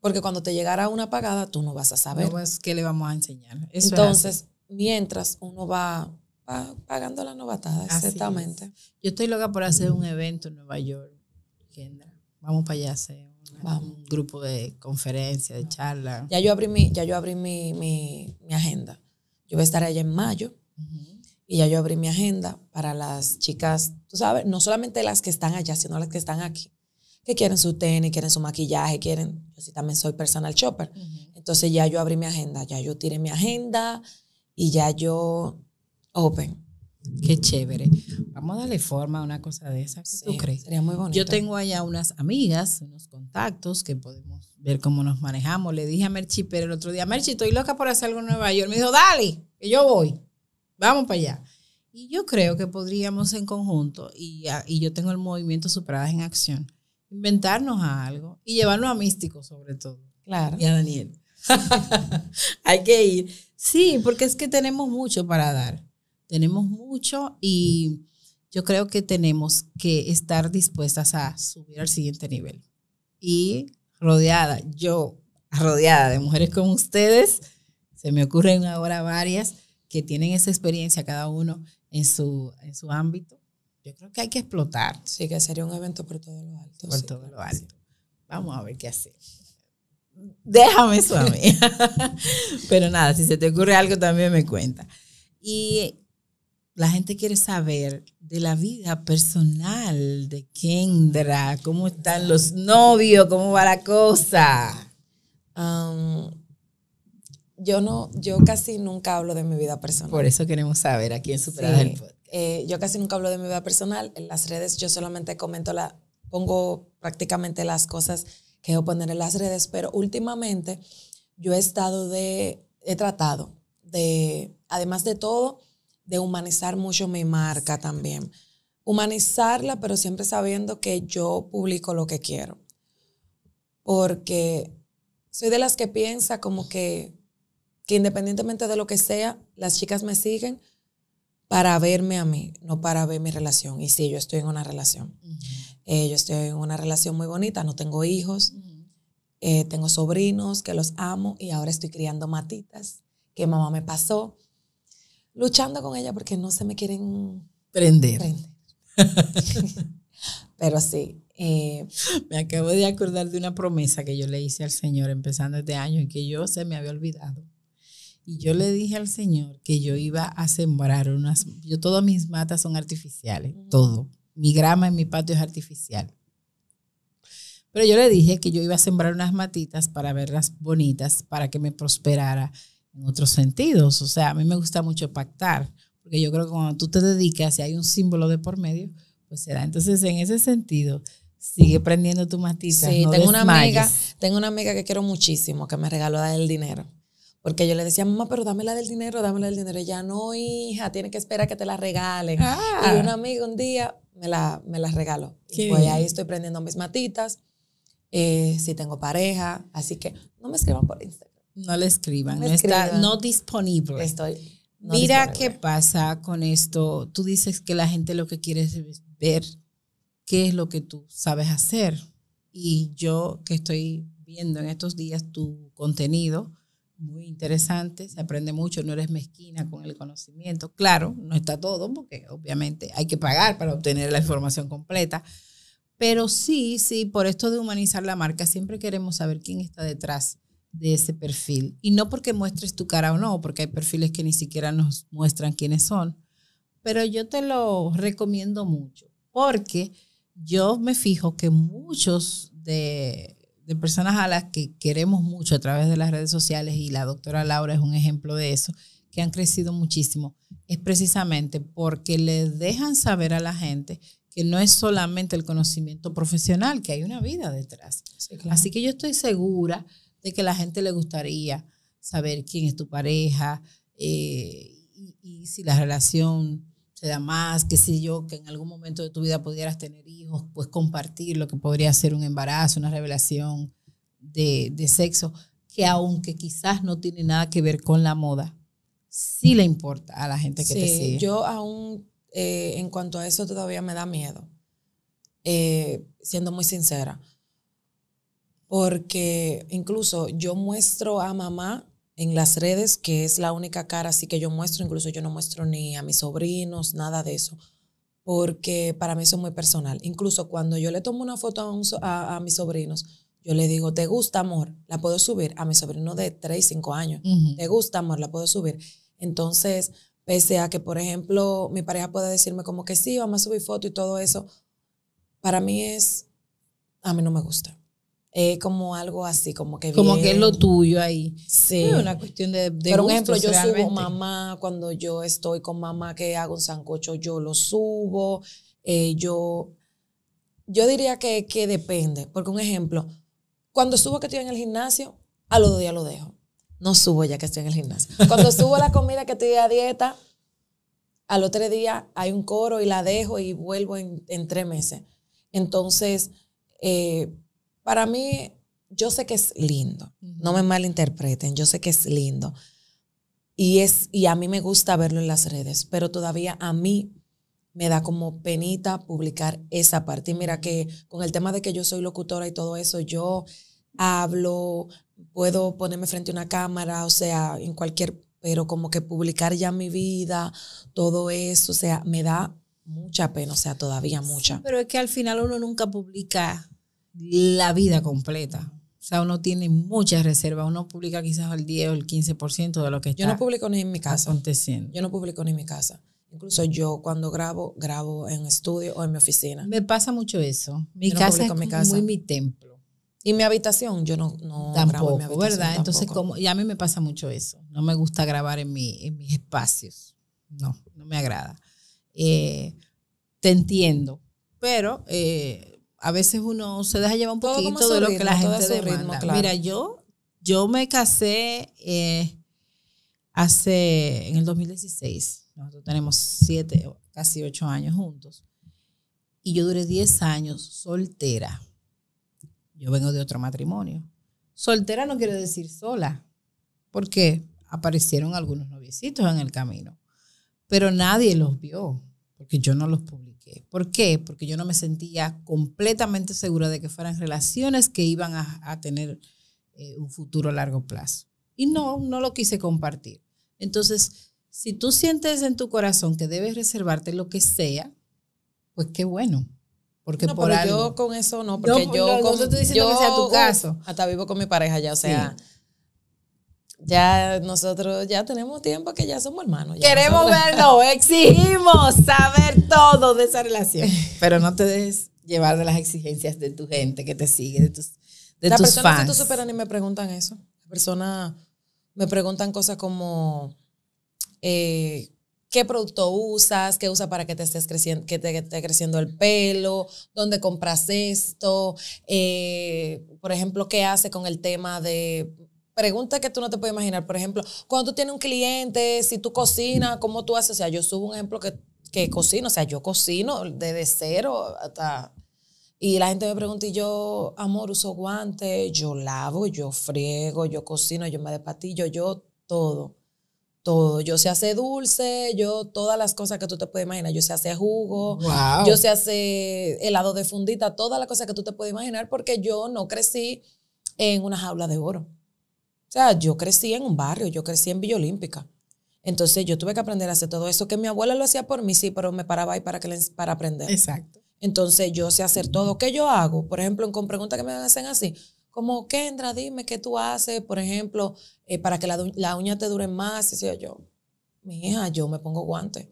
Porque cuando te llegara una pagada, tú no vas a saber. No, pues, ¿qué le vamos a enseñar? Entonces, mientras uno va pagando la novatada, exactamente. Yo estoy loca por hacer un evento en Nueva York, Vamos para allá a hacer un grupo de conferencias, de charlas. Ya yo abrí mi, ya yo abrí mi, mi, agenda. Yo voy a estar allá en mayo y ya yo abrí mi agenda para las chicas, tú sabes, no solamente las que están allá, sino las que están aquí, que quieren su tenis, quieren su maquillaje, quieren, yo sí también soy personal shopper. Entonces ya yo abrí mi agenda, ya yo tiré mi agenda y ya yo Open. Qué chévere. Vamos a darle forma a una cosa de esa. tú crees? Sería muy bonito. Yo tengo allá unas amigas, unos contactos que podemos ver cómo nos manejamos. Le dije a Merchi pero el otro día, Merchi, estoy loca por hacer algo en Nueva York. Me dijo, dale, que yo voy. Vamos para allá. Y yo creo que podríamos en conjunto, y, y yo tengo el movimiento Superadas en Acción, inventarnos a algo y llevarlo a Místico sobre todo. Claro. Y a Daniel. *laughs* Hay que ir. Sí, porque es que tenemos mucho para dar. Tenemos mucho y yo creo que tenemos que estar dispuestas a subir al siguiente nivel. Y rodeada, yo *laughs* rodeada de mujeres como ustedes, se me ocurren ahora varias que tienen esa experiencia cada uno en su, en su ámbito. Yo creo que hay que explotar. Sí, que sería un evento por todo lo alto. Por todo lo alto. Vamos a ver qué hacer. Déjame eso a mí. *laughs* Pero nada, si se te ocurre algo también me cuenta. Y la gente quiere saber de la vida personal de Kendra, cómo están los novios, cómo va la cosa. Um, yo no, yo casi nunca hablo de mi vida personal. Por eso queremos saber aquí en supera. Eh, yo casi nunca hablo de mi vida personal. En las redes yo solamente comento la, pongo prácticamente las cosas que debo poner en las redes, pero últimamente yo he estado de, he tratado de, además de todo, de humanizar mucho mi marca también. Humanizarla, pero siempre sabiendo que yo publico lo que quiero. Porque soy de las que piensa como que, que independientemente de lo que sea, las chicas me siguen para verme a mí, no para ver mi relación. Y sí, yo estoy en una relación. Eh, yo estoy en una relación muy bonita, no tengo hijos, eh, tengo sobrinos que los amo y ahora estoy criando matitas que mamá me pasó luchando con ella porque no se me quieren prender. *laughs* Pero sí. Eh, me acabo de acordar de una promesa que yo le hice al Señor empezando este año y que yo se me había olvidado. Y yo le dije al Señor que yo iba a sembrar unas, yo todas mis matas son artificiales, todo. Mi grama en mi patio es artificial. Pero yo le dije que yo iba a sembrar unas matitas para verlas bonitas, para que me prosperara, en otros sentidos. O sea, a mí me gusta mucho pactar, porque yo creo que cuando tú te dedicas y hay un símbolo de por medio, pues será. Entonces, en ese sentido, sigue prendiendo tu matita. Sí, tengo, una amiga, tengo una amiga que quiero muchísimo, que me regaló el dinero. Porque yo le decía, mamá, pero dame la del dinero, dame la del dinero. ya no, hija, tiene que esperar que te la regalen. Ah. Y un amigo un día me la, me la regaló. Y pues ahí estoy prendiendo mis matitas. Eh, si tengo pareja, así que no me escriban por Instagram. No le escriban, no, está no disponible. Estoy. Mira qué pasa con esto. Tú dices que la gente lo que quiere es ver qué es lo que tú sabes hacer. Y yo que estoy viendo en estos días tu contenido, muy interesante, se aprende mucho, no eres mezquina con el conocimiento. Claro, no está todo porque obviamente hay que pagar para obtener la información completa, pero sí, sí, por esto de humanizar la marca, siempre queremos saber quién está detrás de ese perfil. Y no porque muestres tu cara o no, porque hay perfiles que ni siquiera nos muestran quiénes son, pero yo te lo recomiendo mucho, porque yo me fijo que muchos de, personas a las que queremos mucho a través de las redes sociales, y la doctora Laura es un ejemplo de eso, que han crecido muchísimo, es precisamente porque le dejan saber a la gente que no es solamente el conocimiento profesional, que hay una vida detrás. Así que yo estoy segura de que la gente le gustaría saber quién es tu pareja eh, y, si la relación se da más, que si yo, que en algún momento de tu vida pudieras tener hijos, pues compartir lo que podría ser un embarazo, una revelación de, sexo, que aunque quizás no tiene nada que ver con la moda, sí le importa a la gente que te sigue. Yo aún, eh, en cuanto a eso, todavía me da miedo, eh, siendo muy sincera porque incluso yo muestro a mamá en las redes, que es la única cara así que yo muestro, incluso yo no muestro ni a mis sobrinos, nada de eso, porque para mí eso es muy personal. Incluso cuando yo le tomo una foto a, mis sobrinos, yo le digo, ¿te gusta, amor? La puedo subir a mi sobrino de 3, 5 años. ¿Te gusta, amor? La puedo subir. Entonces, pese a que, por ejemplo, mi pareja pueda decirme como que sí, vamos a subir foto y todo eso, para mí es, a mí no me gusta. Es eh, como algo así, como que Como que es lo tuyo ahí. Sí. una cuestión de, Pero, un ejemplo, yo subo mamá, cuando yo estoy con mamá que hago un sancocho, yo lo subo, eh, yo... Yo diría que, depende, porque un ejemplo, cuando subo que estoy en el gimnasio, a los dos días lo dejo. No subo ya que estoy en el gimnasio. Cuando *laughs* subo la comida que estoy a dieta, a otro día hay un coro y la dejo y vuelvo en, en tres meses. Entonces, eh, para mí, yo sé que es lindo, no me malinterpreten, yo sé que es lindo. Y, es, y a mí me gusta verlo en las redes, pero todavía a mí me da como penita publicar esa parte. Y mira que con el tema de que yo soy locutora y todo eso, yo hablo, puedo ponerme frente a una cámara, o sea, en cualquier, pero como que publicar ya mi vida, todo eso, o sea, me da mucha pena, o sea, todavía mucha. pero es que al final uno nunca publica la vida completa. O sea, uno tiene muchas reservas. Uno publica quizás el 10 o el 15% de lo que está. Yo no publico ni en mi casa. Yo no publico ni en mi casa. Incluso yo cuando grabo, grabo en estudio o en mi oficina. Me pasa mucho eso. Mi, casa, es mi mi templo. Y mi habitación, yo no, no grabo en mi habitación. ¿verdad? Entonces, como, y a mí me pasa mucho eso. No me gusta grabar en, mi, mis espacios. No, no me agrada. Eh, te entiendo. Pero eh, a veces uno se deja llevar un poquito de lo que la gente demanda. Mira, yo, yo me casé eh, hace, en el 2016, nosotros tenemos siete, casi ocho años juntos, y yo duré diez años soltera. Yo vengo de otro matrimonio. Soltera no quiere decir sola, porque aparecieron algunos noviecitos en el camino, pero nadie los vio, porque yo no los publiqué ¿Por qué? Porque yo no me sentía completamente segura de que fueran relaciones que iban a, tener eh, un futuro a largo plazo. Y no, no lo quise compartir. Entonces, si tú sientes en tu corazón que debes reservarte lo que sea, pues qué bueno. Porque no, por pero yo con eso no, porque yo. diciendo que sea tu uh, caso. Hasta vivo con mi pareja ya, o sea. Ya nosotros ya tenemos tiempo que ya somos hermanos. Queremos verlo, *laughs* exigimos saber todo de esa relación. Pero no te dejes llevar de las exigencias de tu gente que te sigue, de tus, de las que tú superan y me preguntan eso. la persona me preguntan cosas como eh, qué producto usas, qué usas para que te estés creciendo, que te, esté creciendo el pelo, dónde compras esto, eh, por ejemplo, qué hace con el tema de preguntas que tú no te puedes imaginar. Por ejemplo, cuando tú tienes un cliente, si tú cocinas, ¿cómo tú haces? O sea, yo subo un ejemplo que, que cocino, o sea, yo cocino desde cero hasta... Y la gente me pregunta, y yo, amor, uso guantes, yo lavo, yo friego, yo cocino, yo me despatillo, yo todo, todo. Yo se hace dulce, yo todas las cosas que tú te puedes imaginar. Yo sé hace jugo, yo se hace helado de fundita, todas las cosas que tú te puedes imaginar porque yo no crecí en una jaula de oro. O sea, yo crecí en un barrio, yo crecí en Villa Olímpica. Entonces yo tuve que aprender a hacer todo eso, que mi abuela lo hacía por mí, sí, pero me paraba ahí para, que para aprender. Exacto. Entonces yo sé hacer todo. ¿Qué yo hago? Por ejemplo, con preguntas que me hacen así, como, Kendra, dime qué tú haces, por ejemplo, eh, para que la, la, uña te dure más. Y yo, mi hija, yo me pongo guantes.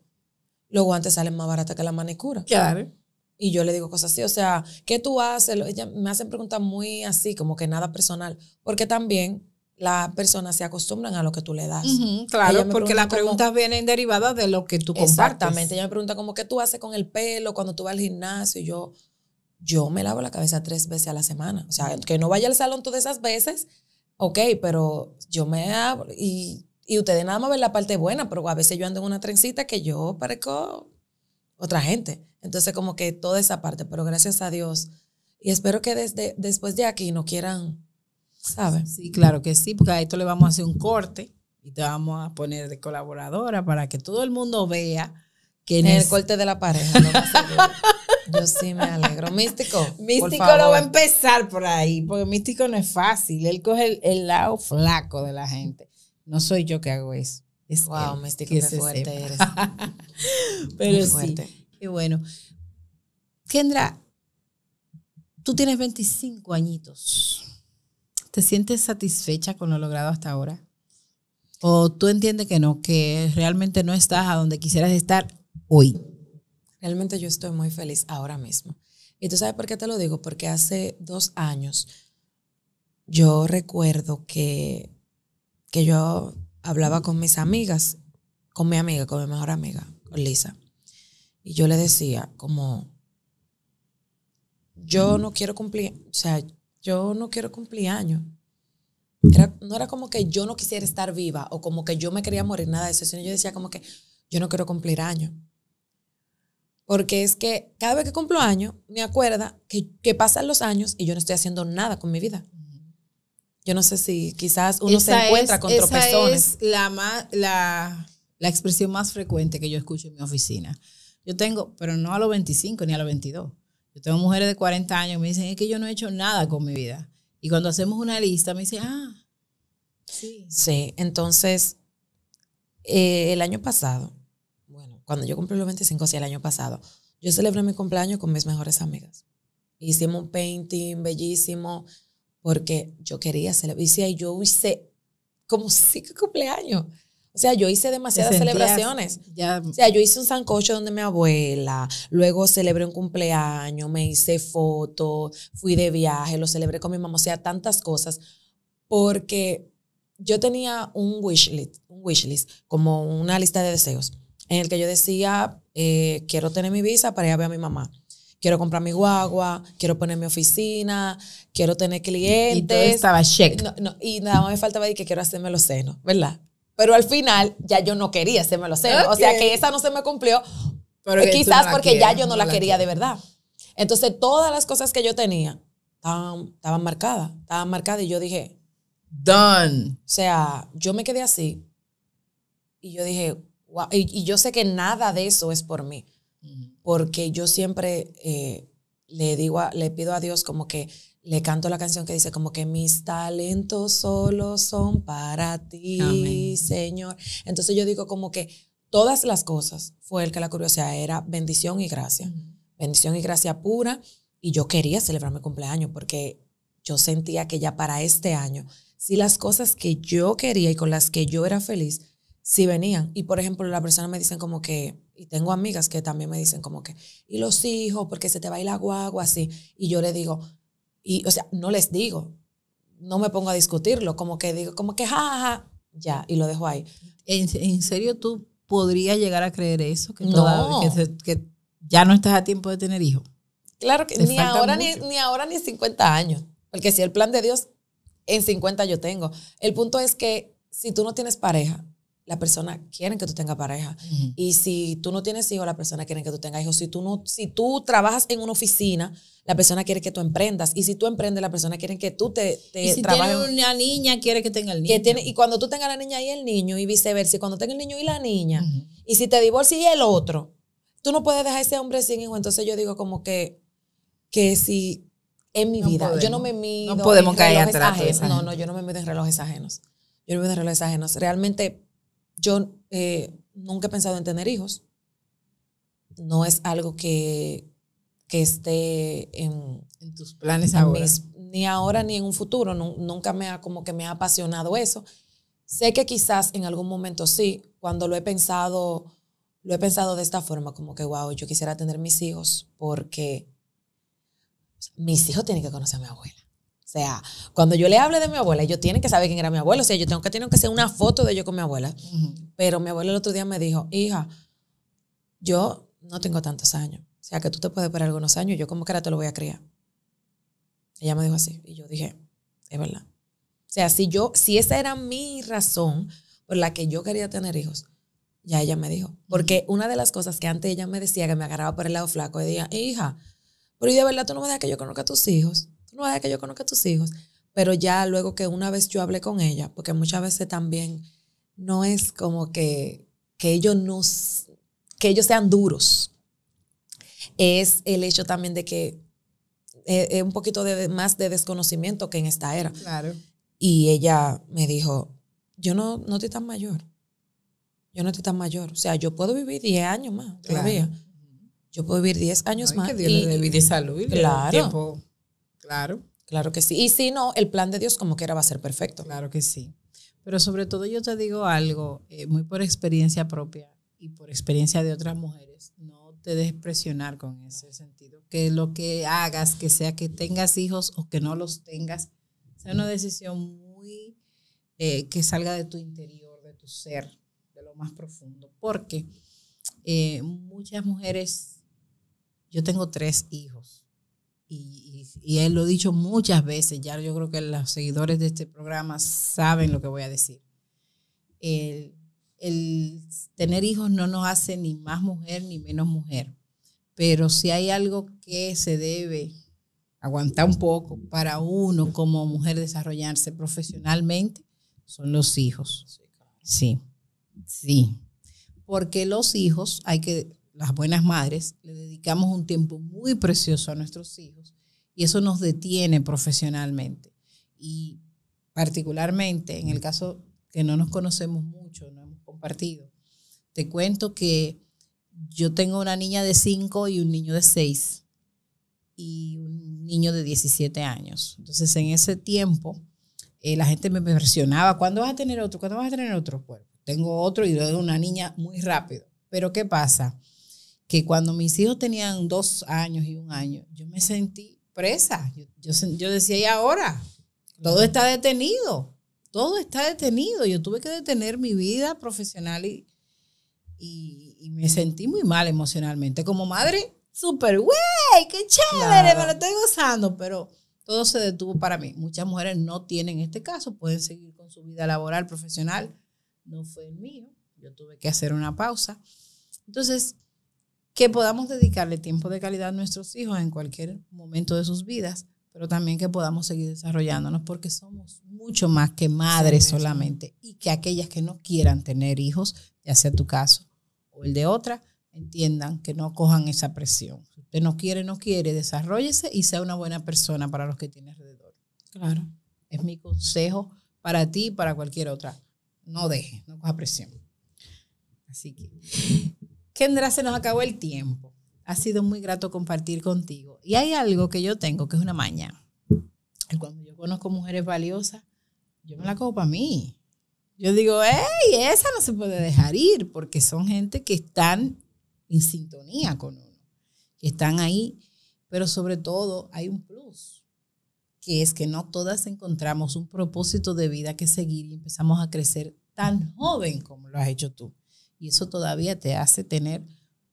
Los guantes salen más baratos que la manicura. Claro. Y yo le digo cosas así, o sea, ¿qué tú haces? Ella, me hacen preguntas muy así, como que nada personal, porque también las personas se acostumbran a lo que tú le das. claro, porque las preguntas vienen derivadas de lo que tú compartes. Exactamente. Ella me pregunta como, ¿qué tú haces con el pelo cuando tú vas al gimnasio? Y yo, yo me lavo la cabeza tres veces a la semana. O sea, que no vaya al salón todas esas veces, ok, pero yo me y, ustedes nada más ven la parte buena, pero a veces yo ando en una trencita que yo parezco otra gente. Entonces, como que toda esa parte, pero gracias a Dios. Y espero que desde, después de aquí no quieran Sí, claro que sí, porque a esto le vamos a hacer un corte y te vamos a poner de colaboradora para que todo el mundo vea que en el corte de la pareja. *laughs* yo sí me alegro. Místico. Místico lo va a empezar por ahí, porque Místico no es fácil. Él coge el, lado flaco de la gente. No soy yo que hago eso. Es wow, Místico, qué fuerte eres. *laughs* Pero fuerte. sí. Qué bueno. Kendra, tú tienes 25 añitos. ¿Te sientes satisfecha con lo logrado hasta ahora? ¿O tú entiendes que no, que realmente no estás a donde quisieras estar hoy? Realmente yo estoy muy feliz ahora mismo. Y tú sabes por qué te lo digo, porque hace dos años yo recuerdo que, que yo hablaba con mis amigas, con mi amiga, con mi mejor amiga, con Lisa. Y yo le decía como, yo no quiero cumplir, o sea, yo no quiero cumplir año. no era como que yo no quisiera estar viva o como que yo me quería morir, nada de eso, sino yo decía como que yo no quiero cumplir año. Porque es que cada vez que cumplo año, me acuerda que, pasan los años y yo no estoy haciendo nada con mi vida. Yo no sé si quizás uno se encuentra con con esa Es la, la, la expresión más frecuente que yo escucho en mi oficina. Yo tengo, pero no a los 25 ni a los 22 tengo mujeres de 40 años me dicen, es que yo no he hecho nada con mi vida. Y cuando hacemos una lista, me dicen, ah, sí. Sí, entonces, eh, el año pasado, bueno, cuando yo cumplí los 25, sí, el año pasado, yo celebré mi cumpleaños con mis mejores amigas. Hicimos un painting bellísimo porque yo quería celebrar. Y yo hice como cinco cumpleaños. O sea, yo hice demasiadas celebraciones. O sea, yo hice un sancocho donde mi abuela, luego celebré un cumpleaños, me hice fotos, fui de viaje, lo celebré con mi mamá, o sea, tantas cosas, porque yo tenía un wish list, un wish list como una lista de deseos, en el que yo decía, eh, quiero tener mi visa para ir a ver a mi mamá. Quiero comprar mi guagua, quiero poner mi oficina, quiero tener clientes. Y todo estaba check. No, no, y nada más me faltaba decir que quiero hacerme los senos, ¿verdad? Pero al final ya yo no quería se me lo sé, O sea que esa no se me cumplió. Pero quizás porque ya yo no, la, quería de verdad. Entonces todas las cosas que yo tenía estaban, marcadas. Estaban marcadas y yo dije... Done. O sea, yo me quedé así. Y yo dije, wow. Y, yo sé que nada de eso es por mí. Mm. Porque yo siempre eh, le digo, le pido a Dios como que le canto la canción que dice como que mis talentos solo son para ti, Señor. Entonces yo digo como que todas las cosas fue el que la curiosidad era bendición y gracia. Bendición y gracia pura. Y yo quería celebrar mi cumpleaños porque yo sentía que ya para este año, si las cosas que yo quería y con las que yo era feliz, si venían. Y por ejemplo, la persona me dicen como que, y tengo amigas que también me dicen como que, y los hijos, porque se te va el agua la guagua, así. Y yo le digo, y, o sea, no les digo, no me pongo a discutirlo, como que digo, como que jajaja, ja, ja, ya, y lo dejo ahí. ¿En, serio tú podrías llegar a creer eso? Que, ya no estás a tiempo de tener hijos. Claro que ni ahora ni, ni ahora ni 50 años, porque si el plan de Dios en 50 yo tengo. El punto es que si tú no tienes pareja, la persona quiere que tú tengas pareja. Y si tú no tienes hijos, la persona quiere que tú tengas hijos. Si tú, no, si tú trabajas en una oficina, la persona quiere que tú emprendas. Y si tú emprendes, la persona quiere que tú te, te y si Tiene una niña, quiere que tenga el niño. tiene, y cuando tú tengas la niña y el niño, y viceversa, y cuando tenga el niño y la niña, y si te divorcias y el otro, tú no puedes dejar a ese hombre sin hijo. Entonces yo digo como que, que si en mi vida, yo no me mido no podemos caer atrás No, no, yo no me mido en relojes ajenos. Yo no me mido en relojes ajenos. Realmente yo eh, nunca he pensado en tener hijos. No es algo que, que esté en, tus planes ahora. ni ahora ni en un futuro. nunca me ha, como que me ha apasionado eso. Sé que quizás en algún momento sí, cuando lo he pensado, lo he pensado de esta forma, como que, wow, yo quisiera tener mis hijos porque mis hijos tienen que conocer a mi abuela. O sea, cuando yo le hable de mi abuela, ellos tienen que saber quién era mi abuela. O sea, yo tengo que tener que hacer una foto de yo con mi abuela. Pero mi abuela el otro día me dijo, hija, yo no tengo tantos años. O sea, que tú te puedes esperar algunos años. Yo como que ahora te lo voy a criar. Ella me dijo así. Y yo dije, es verdad. O sea, si yo, si esa era mi razón por la que yo quería tener hijos, ya ella me dijo. Porque una de las cosas que antes ella me decía, que me agarraba por el lado flaco, decía, hija, pero y de verdad tú no me dejas que yo conozca a tus hijos no es que yo conozca a tus hijos. Pero ya luego que una vez yo hablé con ella, porque muchas veces también no es como que, que ellos nos, que ellos sean duros. Es el hecho también de que es e, un poquito de, más de desconocimiento que en esta era. Claro. Y ella me dijo, yo no, no estoy tan mayor. Yo no estoy tan mayor. O sea, yo puedo vivir 10 años más todavía. Yo puedo vivir 10 años más. Que Dios le salud. claro. Claro. Claro que sí. Y si no, el plan de Dios como quiera va a ser perfecto. Claro que sí. Pero sobre todo yo te digo algo, eh, muy por experiencia propia y por experiencia de otras mujeres, no te dejes presionar con ese sentido. Que lo que hagas, que sea que tengas hijos o que no los tengas, sea una decisión muy eh, que salga de tu interior, de tu ser, de lo más profundo. Porque eh, muchas mujeres, yo tengo tres hijos y, él lo ha dicho muchas veces, ya yo creo que los seguidores de este programa saben lo que voy a decir. El, el tener hijos no nos hace ni más mujer ni menos mujer, pero si hay algo que se debe aguantar un poco para uno como mujer desarrollarse profesionalmente, son los hijos. Sí, sí, porque los hijos hay que las buenas madres, le dedicamos un tiempo muy precioso a nuestros hijos y eso nos detiene profesionalmente. Y particularmente en el caso que no nos conocemos mucho, no hemos compartido, te cuento que yo tengo una niña de 5 y un niño de 6 y un niño de 17 años. Entonces en ese tiempo eh, la gente me presionaba, ¿cuándo vas a tener otro? ¿Cuándo vas a tener otro? cuerpo tengo otro y de una niña muy rápido. Pero ¿qué pasa? que cuando mis hijos tenían dos años y un año, yo me sentí presa. Yo, yo, decía, y ahora, todo está detenido, todo está detenido. Yo tuve que detener mi vida profesional y, me sentí muy mal emocionalmente. Como madre, súper, güey, qué chévere, me lo estoy gozando, pero todo se detuvo para mí. Muchas mujeres no tienen este caso, pueden seguir con su vida laboral, profesional. No fue el mío, yo tuve que hacer una pausa. Entonces, que podamos dedicarle tiempo de calidad a nuestros hijos en cualquier momento de sus vidas, pero también que podamos seguir desarrollándonos porque somos mucho más que madres solamente y que aquellas que no quieran tener hijos, ya sea tu caso o el de otra, entiendan que no cojan esa presión. Si usted no quiere, no quiere, desarrollese y sea una buena persona para los que tiene alrededor. Claro. Es mi consejo para ti y para cualquier otra. No deje, no coja presión. Así que Kendra, se nos acabó el tiempo. Ha sido muy grato compartir contigo. Y hay algo que yo tengo que es una maña. Cuando yo conozco mujeres valiosas, yo me la cojo para mí. Yo digo, ¡eh! esa no se puede dejar ir porque son gente que están en sintonía con uno, que están ahí, pero sobre todo hay un plus, que es que no todas encontramos un propósito de vida que seguir y empezamos a crecer tan joven como lo has hecho tú. Y eso todavía te hace tener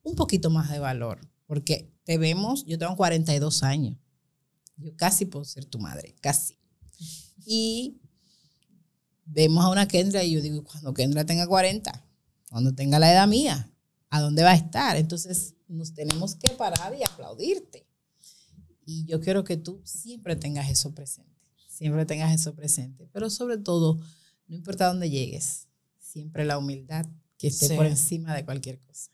un poquito más de valor, porque te vemos, yo tengo 42 años, yo casi puedo ser tu madre, casi. Y vemos a una Kendra y yo digo, cuando Kendra tenga 40, cuando tenga la edad mía, ¿a dónde va a estar? Entonces nos tenemos que parar y aplaudirte. Y yo quiero que tú siempre tengas eso presente, siempre tengas eso presente, pero sobre todo, no importa dónde llegues, siempre la humildad que esté por encima de cualquier cosa.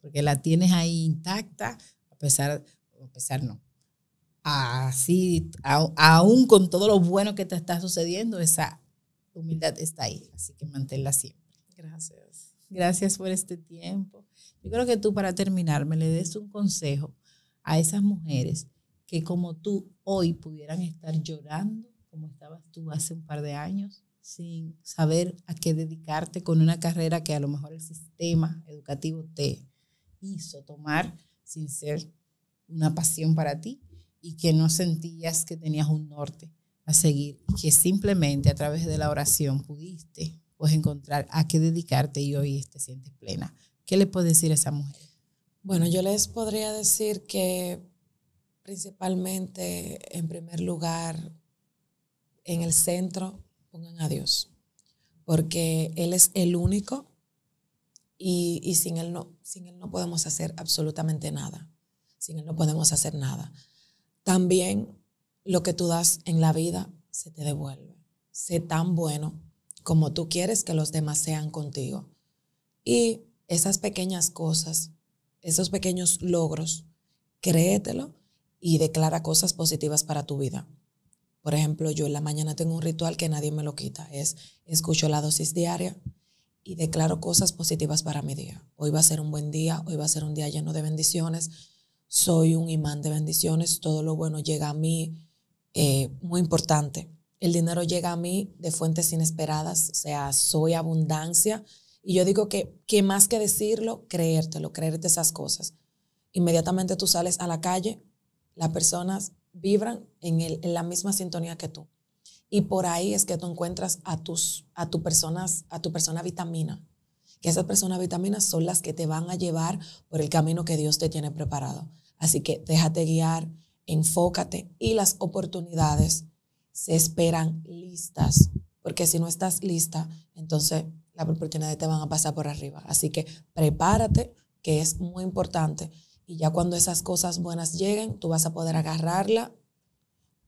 Porque la tienes ahí intacta, a pesar, a pesar no. Así, aún con todo lo bueno que te está sucediendo, esa humildad está ahí. Así que manténla siempre. Gracias. Gracias por este tiempo. Yo creo que tú, para terminar, me le des un consejo a esas mujeres que como tú hoy pudieran estar llorando como estabas tú hace un par de años, sin saber a qué dedicarte con una carrera que a lo mejor el sistema educativo te hizo tomar sin ser una pasión para ti y que no sentías que tenías un norte a seguir que simplemente a través de la oración pudiste pues encontrar a qué dedicarte y hoy te sientes plena. ¿Qué le puedes decir a esa mujer? Bueno, yo les podría decir que principalmente, en primer lugar, en el centro pongan a Dios, porque Él es el único y, sin, él no, sin Él no podemos hacer absolutamente nada, sin Él no podemos hacer nada. También lo que tú das en la vida se te devuelve. Sé tan bueno como tú quieres que los demás sean contigo. Y esas pequeñas cosas, esos pequeños logros, créetelo y declara cosas positivas para tu vida. Por ejemplo, yo en la mañana tengo un ritual que nadie me lo quita. Es escucho la dosis diaria y declaro cosas positivas para mi día. Hoy va a ser un buen día, hoy va a ser un día lleno de bendiciones. Soy un imán de bendiciones, todo lo bueno llega a mí, eh, muy importante. El dinero llega a mí de fuentes inesperadas, o sea, soy abundancia. Y yo digo que, ¿qué más que decirlo, creértelo, creerte esas cosas. Inmediatamente tú sales a la calle, las personas vibran en, la misma sintonía que tú. Y por ahí es que tú encuentras a tus a tu personas, a tu persona vitamina. Que esas personas vitaminas son las que te van a llevar por el camino que Dios te tiene preparado. Así que déjate guiar, enfócate y las oportunidades se esperan listas, porque si no estás lista, entonces las oportunidades te van a pasar por arriba. Así que prepárate, que es muy importante y ya cuando esas cosas buenas lleguen, tú vas a poder agarrarla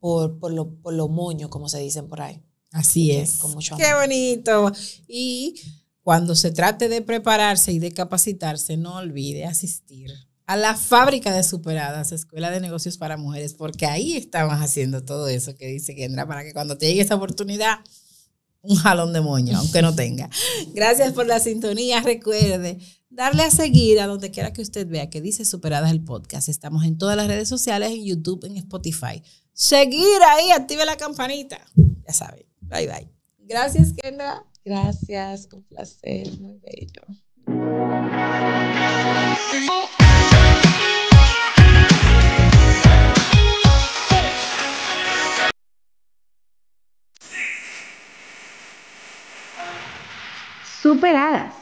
por, por, lo, por moño, como se dicen por ahí. Así es. Qué bonito. Y cuando se trate de prepararse y de capacitarse, no olvide asistir a la fábrica de superadas, Escuela de Negocios para Mujeres, porque ahí estamos haciendo todo eso que dice Kendra, para que cuando te llegue esa oportunidad, un jalón de moño, aunque no tenga. *laughs* Gracias por la sintonía, recuerde darle a seguir a donde quiera que usted vea que dice Superadas el Podcast. Estamos en todas las redes sociales, en YouTube, en Spotify. Seguir ahí, active la campanita. Ya sabe, Bye bye. Gracias, Kendra Gracias, con placer, muy bello. superadas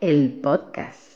el podcast.